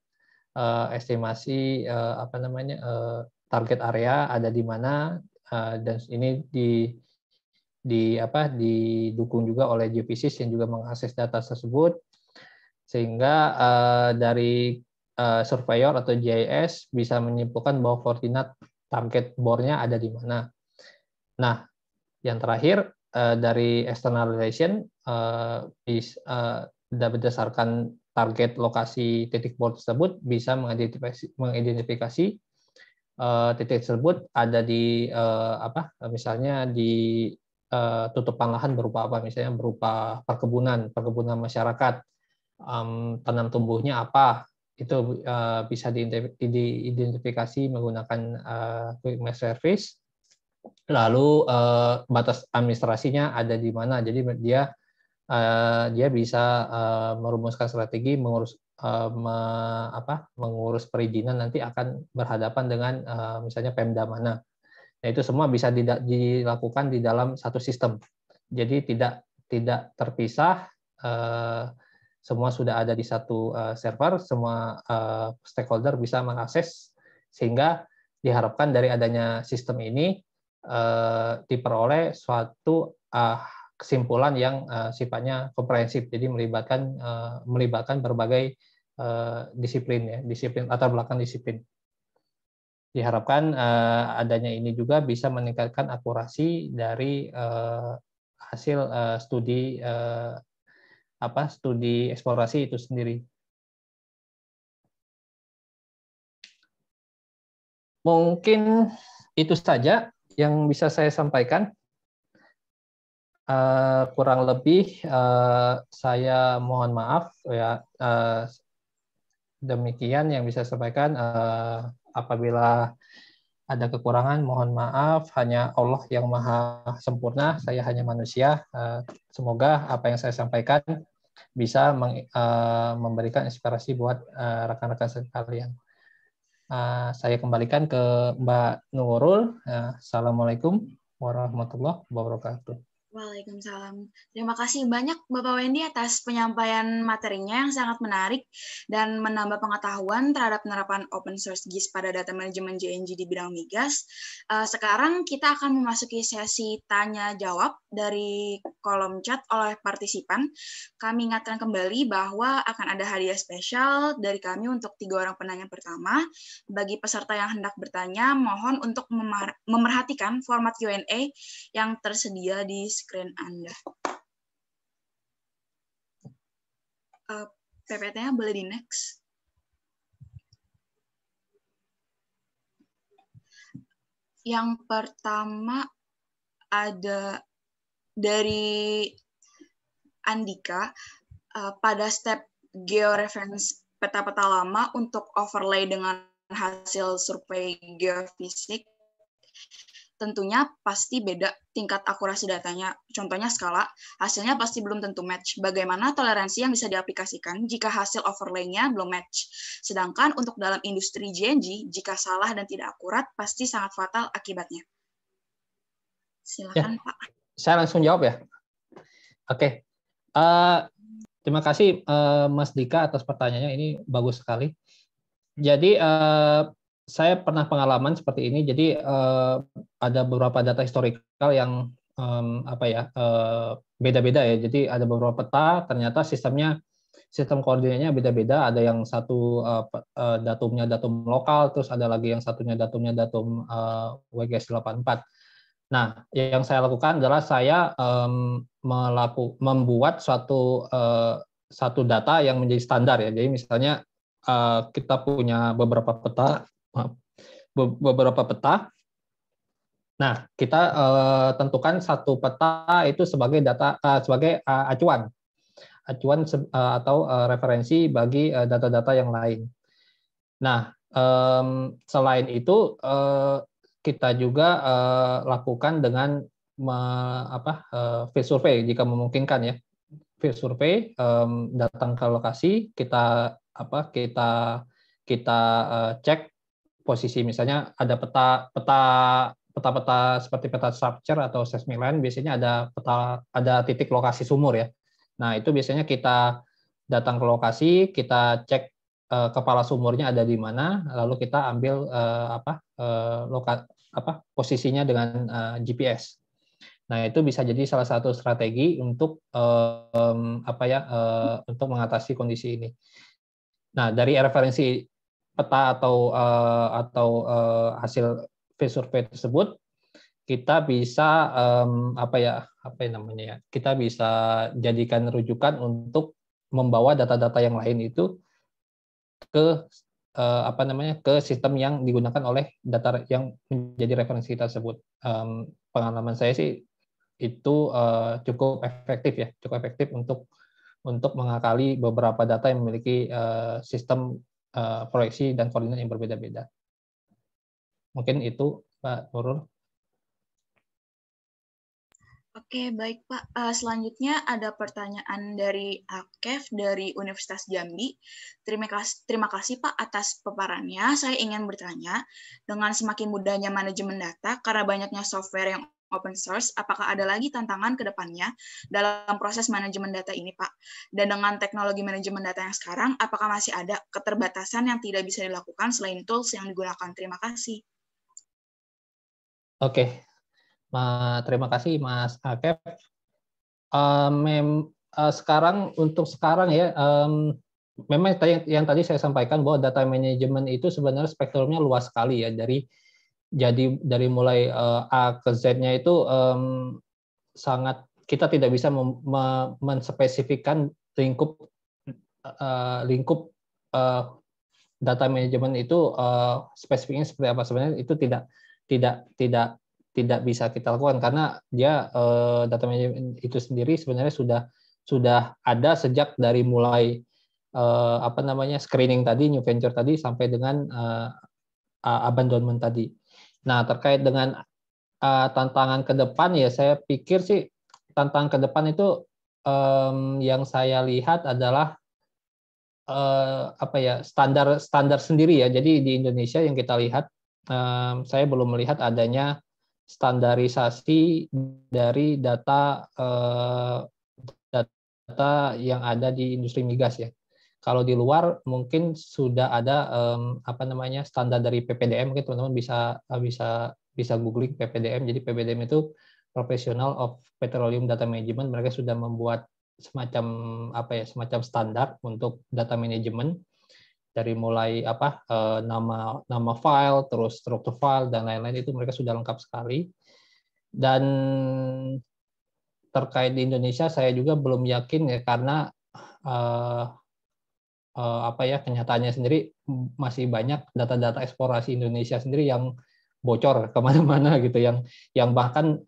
Speaker 2: uh, estimasi uh, apa namanya uh, target area ada di mana uh, dan ini di di apa didukung juga oleh geofisik yang juga mengakses data tersebut sehingga uh, dari uh, surveyor atau GIS bisa menyimpulkan bahwa koordinat target bornya ada di mana. Nah, yang terakhir Eh, dari externalization uh, uh, berdasarkan target lokasi titik bor tersebut bisa mengidentifikasi, mengidentifikasi uh, titik tersebut ada di uh, apa misalnya di uh, tutupan lahan berupa apa misalnya berupa perkebunan perkebunan masyarakat um, tanam tumbuhnya apa itu uh, bisa diidentifikasi menggunakan uh, quick mass service lalu uh, batas administrasinya ada di mana jadi dia uh, dia bisa uh, merumuskan strategi mengurus uh, me, apa mengurus perizinan nanti akan berhadapan dengan uh, misalnya Pemda mana nah itu semua bisa dilakukan di dalam satu sistem jadi tidak tidak terpisah uh, semua sudah ada di satu uh, server semua uh, stakeholder bisa mengakses sehingga diharapkan dari adanya sistem ini Eh, diperoleh suatu ah, kesimpulan yang eh, sifatnya komprehensif jadi melibatkan eh, melibatkan berbagai disiplin ya disiplin latar belakang disiplin diharapkan adanya ini juga bisa meningkatkan akurasi dari hasil studi apa studi
Speaker 3: eksplorasi itu sendiri
Speaker 2: mungkin itu saja yang bisa saya sampaikan uh, kurang lebih uh, saya mohon maaf ya uh, demikian yang bisa saya sampaikan uh, apabila ada kekurangan mohon maaf hanya Allah yang maha sempurna saya hanya manusia uh, semoga apa yang saya sampaikan bisa meng, uh, memberikan inspirasi buat rekan-rekan uh, sekalian Ah, saya kembalikan ke Mbak Nurul. Ah, Assalamualaikum warahmatullahi wabarakatuh.
Speaker 1: Waalaikumsalam. Terima kasih banyak Bapak Wendy atas penyampaian materinya yang sangat menarik dan menambah pengetahuan terhadap penerapan open source GIS pada data manajemen JNG di bidang migas. Ah, sekarang kita akan memasuki sesi tanya jawab dari kolom chat oleh partisipan, kami ingatkan kembali bahwa akan ada hadiah spesial dari kami untuk tiga orang penanya pertama. Bagi peserta yang hendak bertanya, mohon untuk memerhatikan format Q&A yang tersedia di screen Anda. Uh, eh, PPT-nya boleh di next. Yang pertama ada dari Andika uh, pada step georeference peta-peta lama untuk overlay dengan hasil survei geofisik tentunya pasti beda tingkat akurasi datanya. Contohnya skala, hasilnya pasti belum tentu match. Bagaimana toleransi yang bisa diaplikasikan jika hasil overlaynya belum match? Sedangkan untuk dalam industri GNG, jika salah dan tidak akurat, pasti sangat fatal akibatnya.
Speaker 2: Silakan ya. Pak saya langsung jawab ya. Oke. Okay. Uh, eh, terima kasih uh, Mas Dika atas pertanyaannya. Ini bagus sekali. Jadi uh, saya pernah pengalaman seperti ini. Jadi uh, ada beberapa data historikal yang um, apa ya beda beda-beda ya. Jadi ada beberapa peta. Ternyata sistemnya sistem koordinatnya beda-beda. Ada yang satu uh, uh, datumnya datum lokal, terus ada lagi yang satunya datumnya datum uh, WGS 84 Nah, yang saya lakukan adalah saya um, melaku, membuat suatu uh, satu data yang menjadi standar ya. Jadi misalnya uh, kita punya beberapa peta, beberapa peta. Nah, kita uh, tentukan satu peta itu sebagai data uh, sebagai uh, acuan, acuan uh, atau uh, referensi bagi data-data uh, yang lain. Nah, um, selain itu uh, kita juga uh, lakukan dengan me, apa uh, eh, field survey jika memungkinkan ya field survey um, datang ke lokasi kita apa kita kita uh, cek posisi misalnya ada peta peta peta-peta seperti peta structure atau seismic line biasanya ada peta ada titik lokasi sumur ya. Nah, itu biasanya kita datang ke lokasi, kita cek uh, kepala sumurnya ada di mana, lalu kita ambil uh, apa uh, loka, apa posisinya dengan uh, GPS. Nah itu bisa jadi salah satu strategi untuk uh, um, apa ya uh, untuk mengatasi kondisi ini. Nah dari referensi peta atau uh, atau uh, hasil survei tersebut kita bisa um, apa ya apa yang namanya ya kita bisa jadikan rujukan untuk membawa data-data yang lain itu ke uh, apa namanya ke sistem yang digunakan oleh data yang menjadi referensi tersebut. Um, pengalaman saya sih itu uh, cukup efektif ya, cukup efektif untuk untuk mengakali beberapa data yang memiliki uh, sistem uh, proyeksi dan koordinat yang berbeda-beda. Mungkin itu Pak Nurul.
Speaker 1: Oke, baik Pak. Uh, selanjutnya ada pertanyaan dari Akef dari Universitas Jambi. Terima kasih, terima kasih Pak atas paparannya. Saya ingin bertanya, dengan semakin mudahnya manajemen data karena banyaknya software yang open source, apakah ada lagi tantangan ke depannya dalam proses manajemen data ini Pak? Dan dengan teknologi manajemen data yang sekarang, apakah masih ada keterbatasan yang tidak bisa dilakukan selain tools yang digunakan? Terima kasih.
Speaker 2: Oke, terima kasih Mas Akep. Um, mem, uh, sekarang untuk sekarang ya, um, memang yang, yang tadi saya sampaikan bahwa data manajemen itu sebenarnya spektrumnya luas sekali ya dari jadi dari mulai uh, A ke Z-nya itu um, sangat kita tidak bisa mem, menspesifikkan lingkup uh, lingkup uh, data manajemen itu uh, spesifiknya seperti apa sebenarnya itu tidak tidak tidak tidak bisa kita lakukan karena dia eh, data manajemen itu sendiri sebenarnya sudah sudah ada sejak dari mulai eh, apa namanya screening tadi new venture tadi sampai dengan eh, abandonment tadi. Nah terkait dengan eh, tantangan ke depan ya saya pikir sih tantangan ke depan itu eh, yang saya lihat adalah eh, apa ya standar standar sendiri ya. Jadi di Indonesia yang kita lihat eh, saya belum melihat adanya standarisasi dari data eh, data yang ada di industri migas ya. Kalau di luar mungkin sudah ada apa namanya standar dari PPDM, mungkin teman-teman bisa bisa bisa googling PPDM. Jadi PPDM itu Professional of Petroleum Data Management. Mereka sudah membuat semacam apa ya semacam standar untuk data management dari mulai apa eh, nama nama file terus struktur file dan lain-lain itu mereka sudah lengkap sekali dan terkait di Indonesia saya juga belum yakin ya karena uh, uh, apa ya kenyataannya sendiri masih banyak data-data eksplorasi Indonesia sendiri yang bocor kemana-mana gitu yang yang bahkan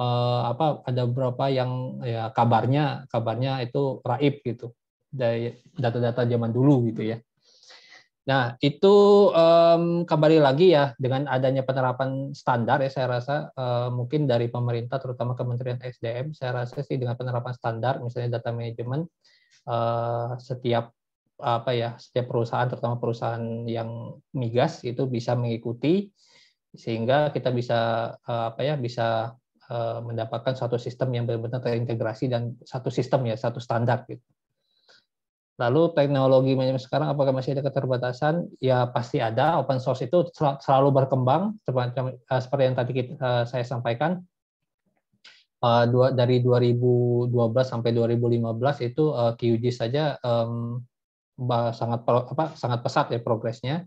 Speaker 2: uh, apa ada beberapa yang ya kabarnya kabarnya itu raib gitu dari data-data zaman dulu gitu ya Nah, itu um, kembali lagi ya dengan adanya penerapan standar ya saya rasa uh, mungkin dari pemerintah terutama Kementerian SDM saya rasa sih dengan penerapan standar misalnya data manajemen uh, setiap apa ya setiap perusahaan terutama perusahaan yang migas itu bisa mengikuti sehingga kita bisa eh, apa ya bisa mendapatkan satu sistem yang benar-benar terintegrasi dan satu sistem ya satu standar gitu. Lalu teknologi manajemen sekarang apakah masih ada keterbatasan? Ya pasti ada. Open source itu selalu berkembang eh, seperti yang tadi eh, saya sampaikan. Eh, dari 2012 sampai 2015 itu QG saja sangat apa, sangat pesat ya progresnya.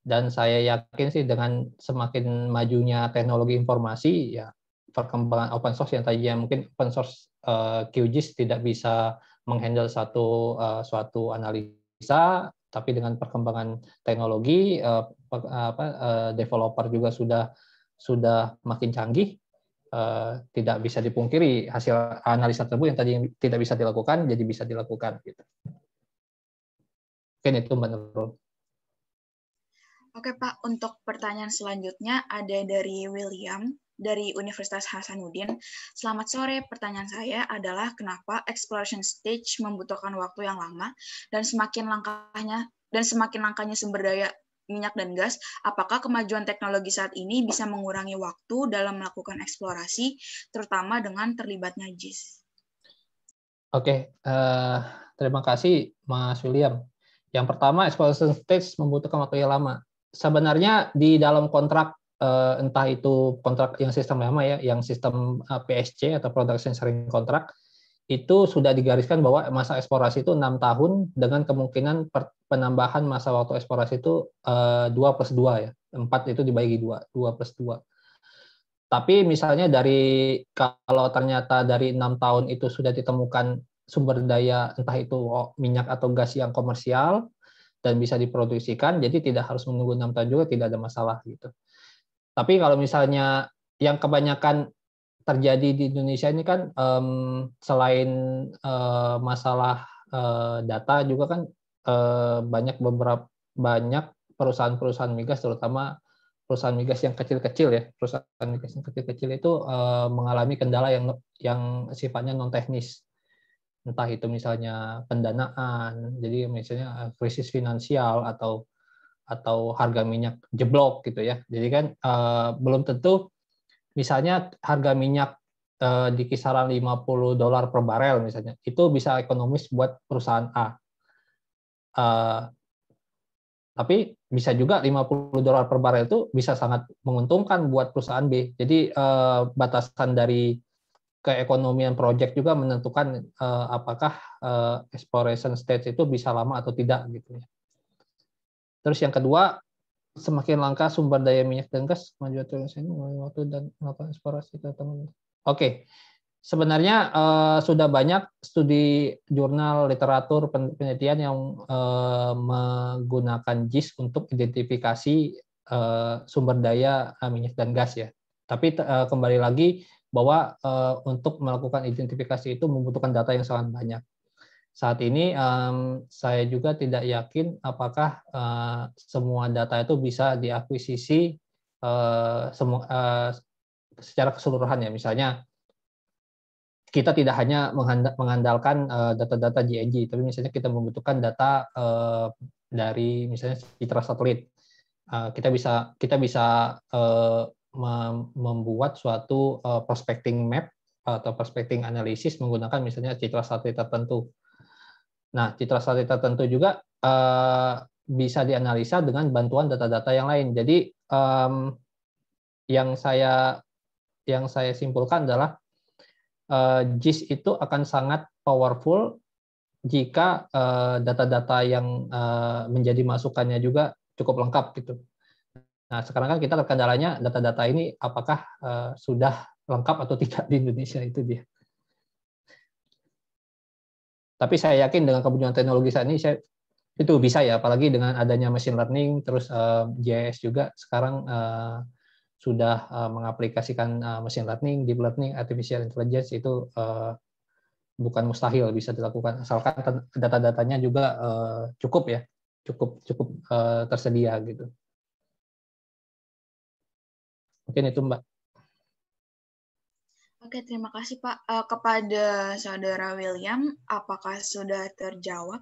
Speaker 2: Dan saya yakin sih dengan semakin majunya teknologi informasi ya perkembangan open source yang tadinya mungkin open source QGIS tidak bisa menghandle satu uh, suatu analisa tapi dengan perkembangan teknologi uh, apa, uh, developer juga sudah sudah makin canggih uh, tidak bisa dipungkiri hasil analisa tersebut yang tadi tidak bisa dilakukan jadi bisa dilakukan gitu. Oke itu benar
Speaker 1: Oke Pak, untuk pertanyaan selanjutnya ada dari William dari Universitas Hasanuddin. Selamat sore, pertanyaan saya adalah kenapa exploration stage membutuhkan waktu yang lama dan semakin langkahnya dan semakin langkahnya sumber daya minyak dan gas, apakah kemajuan teknologi saat ini bisa mengurangi waktu dalam melakukan eksplorasi, terutama dengan terlibatnya JIS?
Speaker 2: Oke, okay, uh, eh, terima kasih Mas William. Yang pertama, exploration stage membutuhkan waktu yang lama. Sebenarnya di dalam kontrak uh, entah itu kontrak yang sistem lama ya, yang sistem uh, eh, PSC atau production sharing contract itu sudah digariskan bahwa masa eksplorasi itu enam tahun dengan kemungkinan penambahan masa waktu eksplorasi itu eh, dua plus dua ya empat itu dibagi dua dua plus dua tapi misalnya dari kalau ternyata dari enam tahun itu sudah ditemukan sumber daya entah itu minyak atau gas yang komersial dan bisa diproduksikan jadi tidak harus menunggu enam tahun juga tidak ada masalah gitu tapi kalau misalnya yang kebanyakan terjadi di Indonesia ini kan um, selain uh, masalah uh, data juga kan uh, banyak beberapa banyak perusahaan-perusahaan migas terutama perusahaan migas yang kecil-kecil ya perusahaan migas yang kecil-kecil itu uh, mengalami kendala yang yang sifatnya non teknis entah itu misalnya pendanaan jadi misalnya krisis finansial atau atau harga minyak jeblok gitu ya. Jadi kan eh, belum tentu misalnya harga minyak eh, di kisaran 50 dolar per barel misalnya, itu bisa ekonomis buat perusahaan A. Eh, tapi bisa juga 50 dolar per barel itu bisa sangat menguntungkan buat perusahaan B. Jadi uh, batasan dari keekonomian proyek juga menentukan apakah exploration stage itu bisa lama atau tidak gitu ya. Terus yang kedua, semakin langka sumber daya minyak dan gas, kemajuan teknologi waktu dan melakukan eksplorasi ke teman. Oke. Sebenarnya eh, sudah banyak studi jurnal literatur penelitian yang eh, menggunakan GIS untuk identifikasi eh, sumber daya eh, minyak dan gas ya. Tapi eh, kembali lagi bahwa eh, untuk melakukan identifikasi itu membutuhkan data yang sangat banyak saat ini um, saya juga tidak yakin apakah uh, semua data itu bisa diakuisisi uh, semua uh, secara keseluruhan ya misalnya kita tidak hanya mengandalkan data-data uh, GNG tapi misalnya kita membutuhkan data uh, dari misalnya citra satelit uh, kita bisa kita bisa uh, membuat suatu uh, prospecting map atau prospecting analisis menggunakan misalnya citra satelit tertentu Nah, citra satelit tertentu juga uh, bisa dianalisa dengan bantuan data-data yang lain. Jadi um, yang saya yang saya simpulkan adalah uh, eh, GIS itu akan sangat powerful jika eh, data-data uh, yang uh, menjadi masukannya juga cukup lengkap gitu. Nah sekarang kan kita kendalanya data-data ini apakah uh, sudah lengkap atau tidak di Indonesia itu dia. Tapi saya yakin dengan kemajuan teknologi saat ini saya itu bisa ya apalagi dengan adanya machine learning terus uh, juga sekarang eh, sudah eh, mengaplikasikan uh, machine learning, deep learning, artificial intelligence itu bukan mustahil bisa dilakukan asalkan data-datanya juga cukup ya, cukup cukup tersedia gitu. Mungkin itu Mbak.
Speaker 3: Oke, terima
Speaker 1: kasih Pak. Uh, kepada Saudara William, apakah sudah terjawab?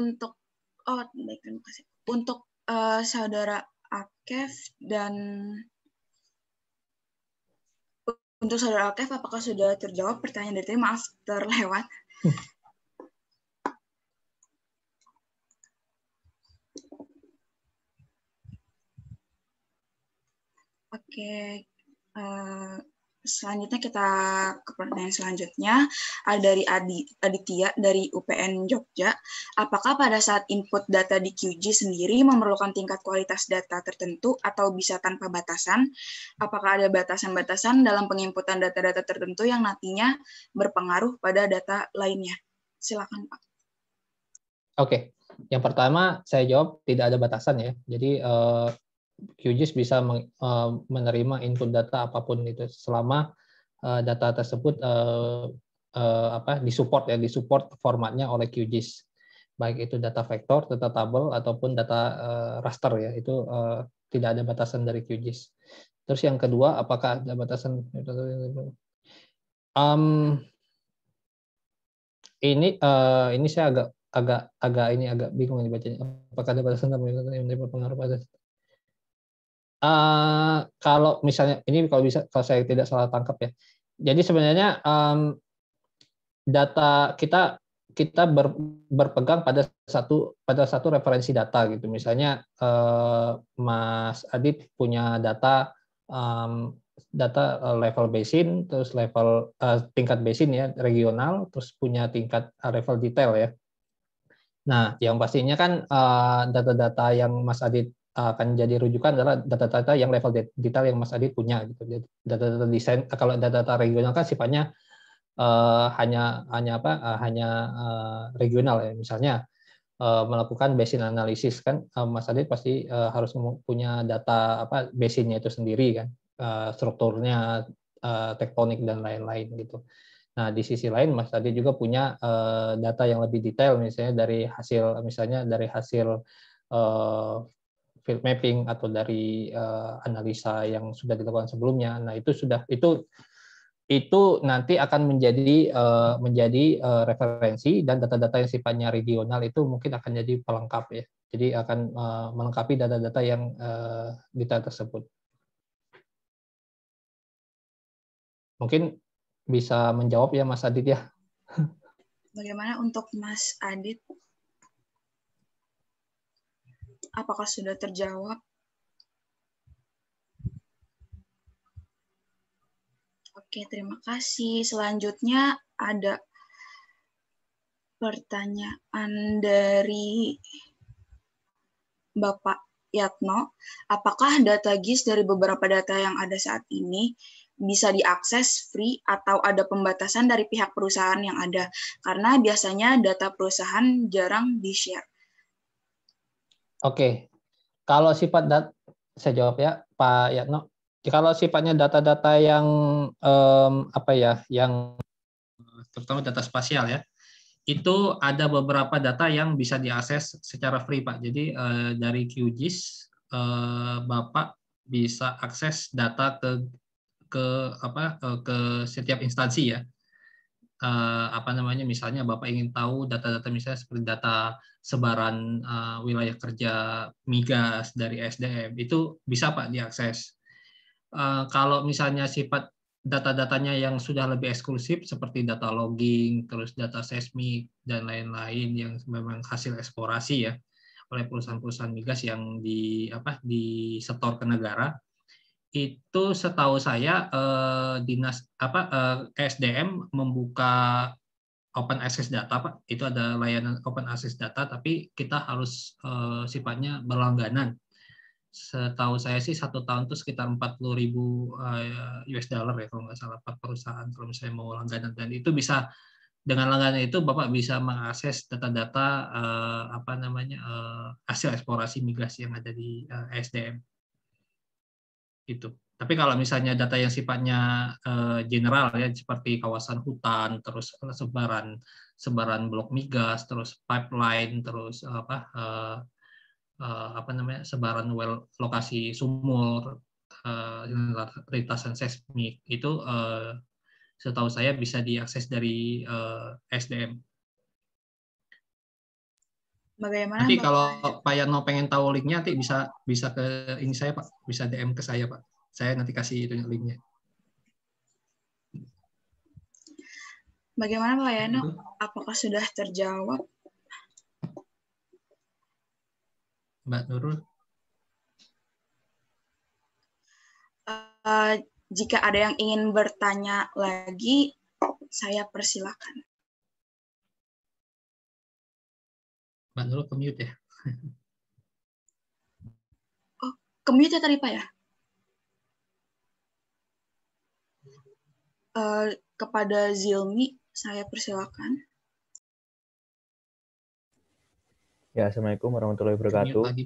Speaker 3: Untuk oh baik
Speaker 1: terima kasih. Untuk uh, saudara Akef dan untuk Saudara Alkef, apakah sudah terjawab pertanyaan dari tadi? Maaf terlewat. Hmm. Oke, okay. Eh, Selanjutnya kita ke pertanyaan selanjutnya ada dari Adi, Aditya dari UPN Jogja. Apakah pada saat input data di QG sendiri memerlukan tingkat kualitas data tertentu atau bisa tanpa batasan? Apakah ada batasan-batasan dalam penginputan data-data tertentu yang nantinya berpengaruh pada data lainnya? Silakan Pak.
Speaker 2: Oke, yang pertama saya jawab tidak ada batasan ya. Jadi eh, QGIS bisa eh, menerima input data apapun itu selama eh, data tersebut eh, apa disupport ya disupport formatnya oleh QGIS baik itu data vektor, data tabel ataupun data raster ya itu tidak ada batasan dari QGIS. Terus yang kedua apakah ada batasan? Um, ini uh, ini saya agak agak agak ini agak bingung dibacanya. Apakah ada batasan yang pengaruh pada uh, kalau misalnya ini kalau bisa kalau saya tidak salah tangkap ya. Jadi sebenarnya um, data kita kita ber, berpegang pada satu pada satu referensi data gitu. Misalnya uh, Mas Adit punya data um, data eh, level basin, terus level uh, tingkat basin ya regional, terus punya tingkat level detail ya. Nah, yang pastinya kan data-data uh, yang Mas Adit akan jadi rujukan adalah data-data yang level detail yang Mas Adit punya gitu. Data-data desain eh, kalau data-data regional kan sifatnya uh, hanya hanya apa? Uh, hanya uh, regional ya. Misalnya uh, melakukan basin analisis kan uh, Mas Adit pasti uh, harus punya data apa basinnya itu sendiri kan. Uh, strukturnya uh, tektonik dan lain-lain gitu. Nah, di sisi lain Mas Adit juga punya uh, data yang lebih detail misalnya dari hasil misalnya dari hasil uh, field mapping atau dari uh, analisa yang sudah dilakukan sebelumnya. Nah, itu sudah itu itu nanti akan menjadi uh, menjadi uh, referensi dan data-data yang sifatnya regional itu mungkin akan jadi pelengkap ya. Jadi akan uh, melengkapi data-data yang uh, data tersebut. Mungkin bisa menjawab ya Mas Adit ya.
Speaker 1: Bagaimana untuk Mas Adit apakah sudah terjawab? Oke, terima kasih. Selanjutnya ada pertanyaan dari Bapak Yatno. Apakah data GIS dari beberapa data yang ada saat ini bisa diakses free atau ada pembatasan dari pihak perusahaan yang ada karena biasanya data perusahaan jarang di-share.
Speaker 2: Oke, kalau sifat dat saya jawab ya Pak Yatno. Kalau sifatnya data-data yang um, apa ya, yang terutama data spasial ya, itu ada beberapa data yang bisa diakses secara free Pak. Jadi uh, dari QGIS uh, eh, Bapak bisa akses data ke ke apa eh, ke setiap instansi ya eh, apa namanya misalnya Bapak ingin tahu data-data misalnya seperti data sebaran eh, wilayah kerja migas dari SDM itu bisa Pak diakses. Eh, kalau misalnya sifat data-datanya yang sudah lebih eksklusif seperti data logging, terus data seismik dan lain-lain yang memang hasil eksplorasi ya oleh perusahaan-perusahaan migas yang di apa di setor ke negara itu setahu saya eh, dinas apa eh, SDM membuka open access data pak itu ada layanan open access data tapi kita harus eh, sifatnya berlangganan setahu saya sih satu tahun itu sekitar 40 ribu eh, US dollar ya kalau nggak salah per perusahaan kalau misalnya mau langganan dan itu bisa dengan langganan itu bapak bisa mengakses data-data eh, apa namanya eh, hasil eksplorasi migrasi yang ada di eh, SDM gitu. Tapi kalau misalnya data yang sifatnya uh, general ya seperti kawasan hutan, terus eh, sebaran sebaran blok migas, terus pipeline, terus eh, apa uh, uh, apa namanya sebaran well lokasi sumur, lintasan seismik itu setahu saya bisa diakses dari SDM
Speaker 1: bagaimana nanti kalau
Speaker 2: Pak Yano pengen tahu linknya nanti bisa bisa ke ini saya Pak bisa DM ke saya Pak saya nanti kasih itu linknya
Speaker 1: bagaimana Pak Yano gitu. apakah sudah terjawab Mbak Nurul uh, jika ada yang ingin bertanya lagi saya persilahkan
Speaker 3: Pak Nurul kemute ya. Oh, kemute ya tadi Pak ya?
Speaker 1: Uh, kepada Zilmi, saya
Speaker 3: persilakan.
Speaker 4: Ya, Assalamualaikum warahmatullahi wabarakatuh. Pagi,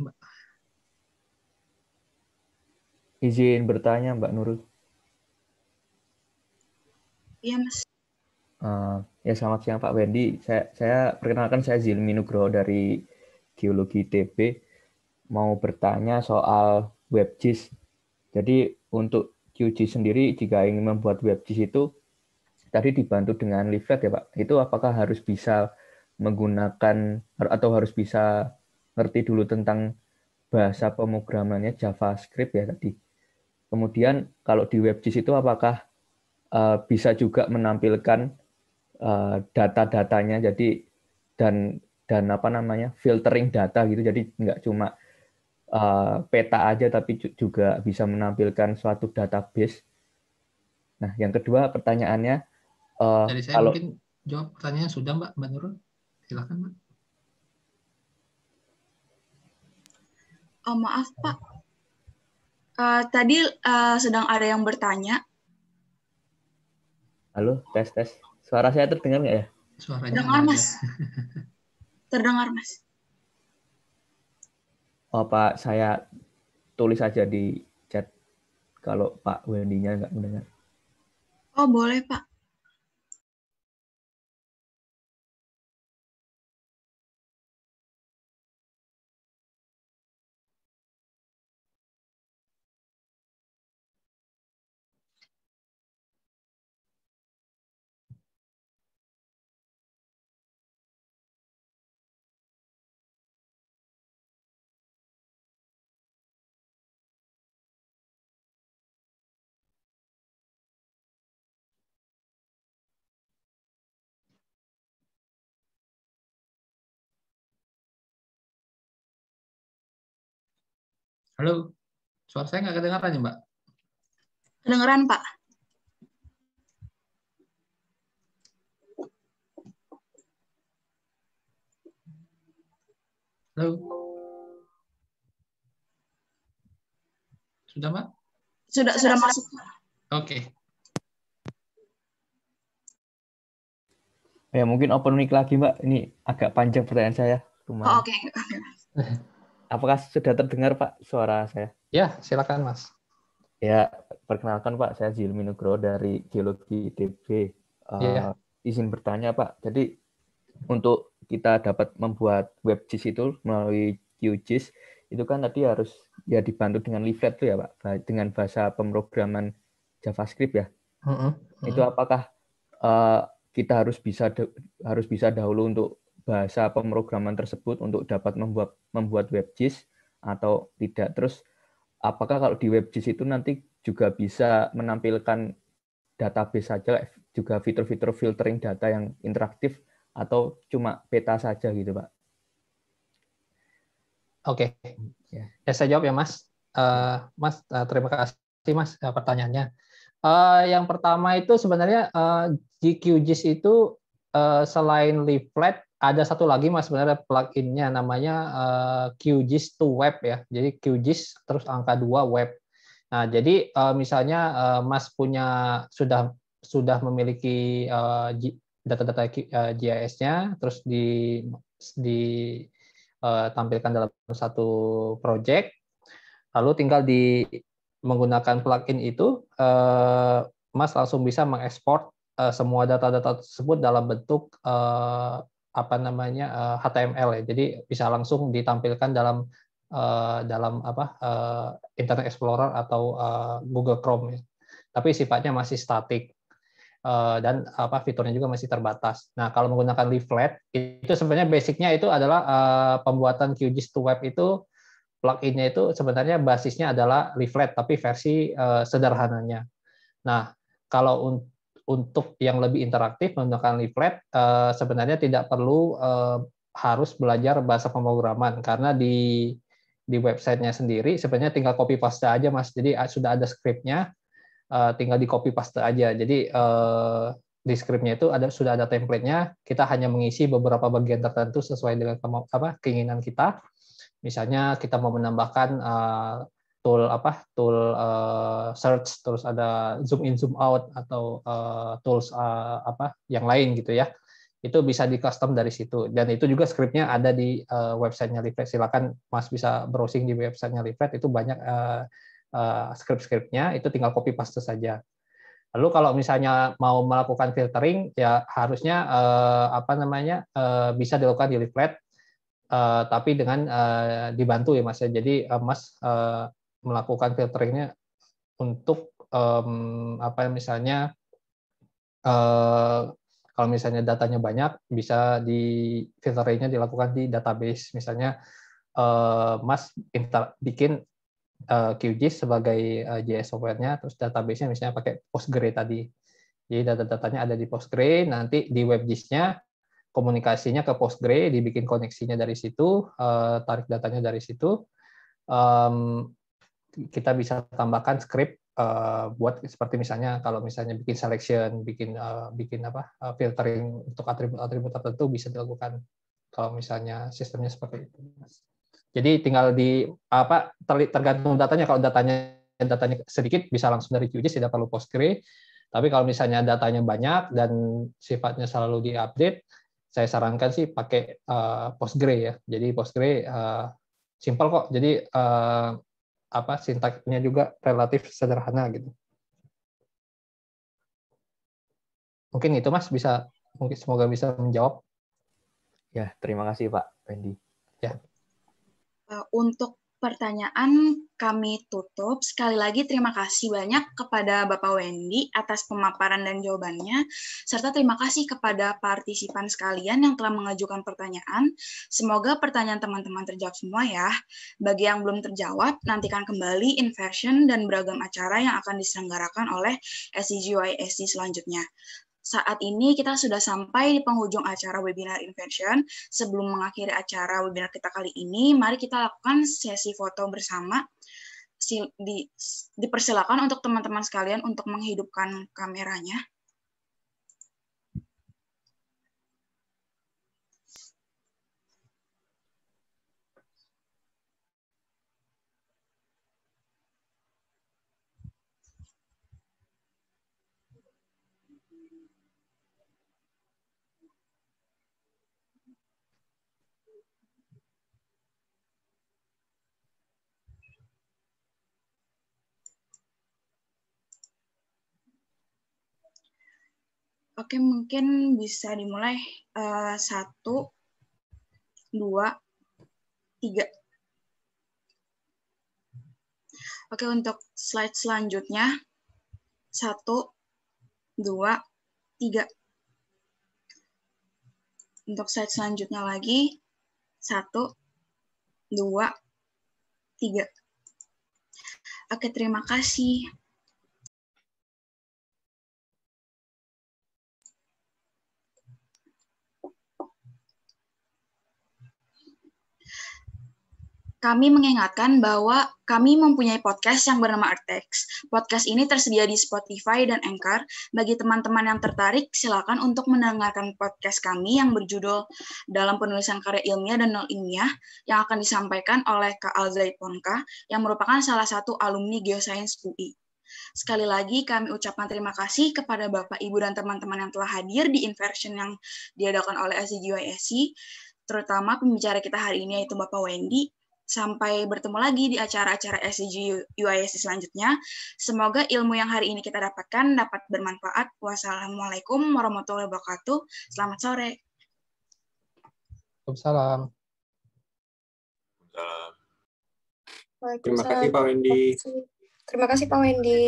Speaker 4: Izin bertanya Mbak Nurul. Iya, Mas. Uh, Ya selamat siang Pak Wendy. Saya, saya perkenalkan saya Zilmi Nugroho dari Geologi TB. Mau bertanya soal web WebGIS. Jadi untuk QG sendiri jika ingin membuat web WebGIS itu tadi dibantu dengan leaflet ya Pak. Itu apakah harus bisa menggunakan atau harus bisa ngerti dulu tentang bahasa pemrogramannya JavaScript ya tadi. Kemudian kalau di web WebGIS itu apakah eh, bisa juga menampilkan Eh, data-datanya jadi dan dan apa namanya filtering data gitu jadi nggak cuma eh, peta aja tapi juga bisa menampilkan suatu database. Nah yang kedua pertanyaannya eh, Dari saya kalau mungkin jawab
Speaker 2: pertanyaannya sudah Mbak Mbak Nurul
Speaker 4: silakan Mbak.
Speaker 1: Oh, maaf Pak, uh, tadi uh, sedang ada yang bertanya.
Speaker 4: Halo tes tes. Suara saya terdengar nggak ya? Suaranya terdengar mas. terdengar mas. Oh Pak, saya tulis aja di chat kalau Pak Wendy-nya nggak mendengar.
Speaker 3: Oh boleh Pak. Halo, suara saya nggak kedengaran ya, Mbak? Kedengaran, Pak. Halo. Sudah, Mbak? Sudah, sudah, masuk. Oke.
Speaker 4: Okay. Ya, mungkin open mic lagi, Mbak. Ini agak panjang pertanyaan saya. Oh, oke. Okay. Apakah sudah terdengar Pak suara saya? Ya, silakan Mas. Ya, perkenalkan Pak, saya Zilmi Nugro dari Geologi ITB. Uh, eh, ya. Izin bertanya Pak, jadi untuk kita dapat membuat web GIS itu melalui QGIS, itu kan tadi harus ya dibantu dengan leaflet tuh ya Pak, dengan bahasa pemrograman JavaScript ya. Uh -uh. Uh -uh. Itu apakah uh, kita harus bisa harus bisa dahulu untuk bahasa pemrograman tersebut untuk dapat membuat membuat web GIS atau tidak. Terus apakah kalau di web GIS itu nanti juga bisa menampilkan database saja juga fitur-fitur filtering data yang interaktif atau cuma peta saja gitu, Pak?
Speaker 2: Oke. Okay. ya saya jawab ya, Mas. Uh, mas uh, terima kasih Mas uh, pertanyaannya. Uh, yang pertama itu sebenarnya uh, GQGIS itu uh, selain leaflet ada satu lagi mas sebenarnya pluginnya namanya uh, QGIS to web ya. Jadi QGIS terus angka dua web. Nah jadi uh, misalnya uh, mas punya sudah sudah memiliki uh, data-data GIS-nya terus di di uh, tampilkan dalam satu project lalu tinggal di menggunakan plugin itu uh, Mas langsung bisa mengekspor uh, semua data-data tersebut dalam bentuk uh, apa namanya HTML eh, ya. Jadi bisa langsung ditampilkan dalam eh, dalam apa eh, Internet Explorer atau Google Chrome ya. Tapi sifatnya masih statik dan apa fiturnya juga masih terbatas. Nah, kalau menggunakan leaflet itu sebenarnya basicnya itu adalah pembuatan QGIS to web itu pluginnya itu sebenarnya basisnya adalah leaflet tapi versi sederhananya. Nah, kalau untuk untuk yang lebih interaktif menggunakan leaflet eh, sebenarnya tidak perlu eh, harus belajar bahasa pemrograman karena di di websitenya sendiri sebenarnya tinggal copy paste aja mas jadi sudah ada scriptnya eh, tinggal di copy paste aja jadi di scriptnya itu ada sudah ada templatenya kita hanya mengisi beberapa bagian tertentu sesuai dengan apa keinginan kita misalnya kita mau menambahkan tool apa tool uh, search terus ada zoom in zoom out atau uh, tools uh, apa yang lain gitu ya itu bisa di custom dari situ dan itu juga scriptnya ada di uh, websitenya Livet silakan mas bisa browsing di websitenya Livet itu banyak uh, uh, script-scriptnya itu tinggal copy paste saja lalu kalau misalnya mau melakukan filtering ya harusnya uh, apa namanya uh, bisa dilakukan di Livet Uh, tapi dengan uh, dibantu ya mas ya jadi uh, mas uh, melakukan filteringnya untuk um, apa misalnya uh, kalau misalnya datanya banyak bisa di filteringnya dilakukan di database misalnya uh, Mas inter, bikin uh, eh, QGIS sebagai uh, JS softwarenya terus databasenya misalnya pakai Postgre tadi jadi data-datanya ada di Postgre nanti di WebGIS-nya komunikasinya ke Postgre dibikin koneksinya dari situ uh, tarik datanya dari situ um, kita bisa tambahkan script eh, buat seperti misalnya kalau misalnya bikin selection, bikin eh, bikin apa uh, filtering untuk atribut-atribut tertentu bisa dilakukan kalau misalnya sistemnya seperti itu. Jadi tinggal di apa tergantung datanya kalau datanya datanya sedikit bisa langsung dari QGIS tidak perlu Postgre. Tapi kalau misalnya datanya banyak dan sifatnya selalu diupdate, saya sarankan sih pakai uh, Postgre ya. Jadi Postgre uh, simpel kok. Jadi apa sintaksnya juga relatif sederhana gitu. Mungkin itu Mas bisa mungkin semoga bisa
Speaker 4: menjawab. Ya, terima kasih Pak Wendy Ya.
Speaker 1: Uh, untuk pertanyaan kami tutup. Sekali lagi terima kasih banyak kepada Bapak Wendy atas pemaparan dan jawabannya, serta terima kasih kepada partisipan sekalian yang telah mengajukan pertanyaan. Semoga pertanyaan teman-teman terjawab semua ya. Bagi yang belum terjawab, nantikan kembali inversion dan beragam acara yang akan diselenggarakan oleh SC selanjutnya. Saat ini kita sudah sampai di penghujung acara webinar Invention. Sebelum mengakhiri acara webinar kita kali ini, mari kita lakukan sesi foto bersama. di, dipersilakan untuk teman-teman sekalian untuk menghidupkan kameranya. Oke, mungkin bisa dimulai. Uh, satu, dua, tiga. Oke, untuk slide selanjutnya. Satu, dua, tiga. Untuk slide selanjutnya lagi, satu, dua,
Speaker 3: tiga. Oke, terima kasih.
Speaker 1: kami mengingatkan bahwa kami mempunyai podcast yang bernama Artex. Podcast ini tersedia di Spotify dan Anchor. Bagi teman-teman yang tertarik, silakan untuk mendengarkan podcast kami yang berjudul Dalam Penulisan Karya Ilmiah dan Nol Ilmiah yang akan disampaikan oleh Kak Alzai Ponka yang merupakan salah satu alumni Geoscience UI. Sekali lagi kami ucapkan terima kasih kepada Bapak, Ibu, dan teman-teman yang telah hadir di inversion yang diadakan oleh SCGYSC, terutama pembicara kita hari ini yaitu Bapak Wendy, Sampai bertemu lagi di acara-acara SDG UIS selanjutnya. Semoga ilmu yang hari ini kita dapatkan dapat bermanfaat. Wassalamualaikum warahmatullahi wabarakatuh. Selamat sore.
Speaker 2: Waalaikumsalam.
Speaker 3: Terima kasih Pak Wendy. Terima kasih Pak Wendy.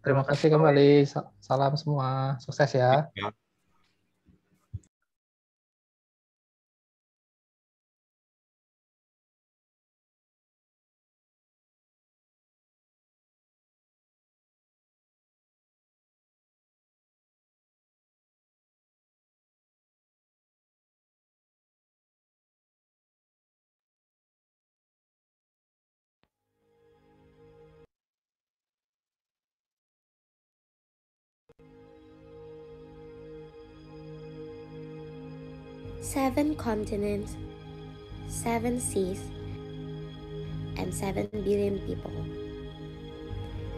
Speaker 2: Terima kasih kembali. Salam semua. Sukses ya. ya.
Speaker 1: seven continents, seven seas,
Speaker 4: and seven billion people.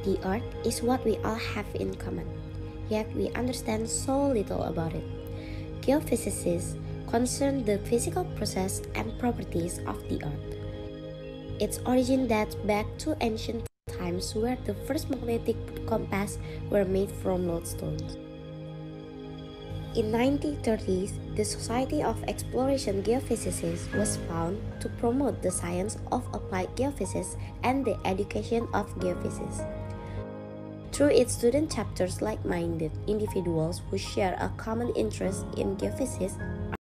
Speaker 4: The earth is what we all have in common, yet we understand so little about it. Geophysicists
Speaker 1: concern the physical process and properties of the earth. Its origin dates back to ancient times where the first magnetic compass were made from lodestones. In 1930s, the Society of Exploration Geophysicists was founded to promote the science of applied geophysics and the education of geophysicists. Through its student
Speaker 3: chapters, like minded individuals who share a common interest in geophysics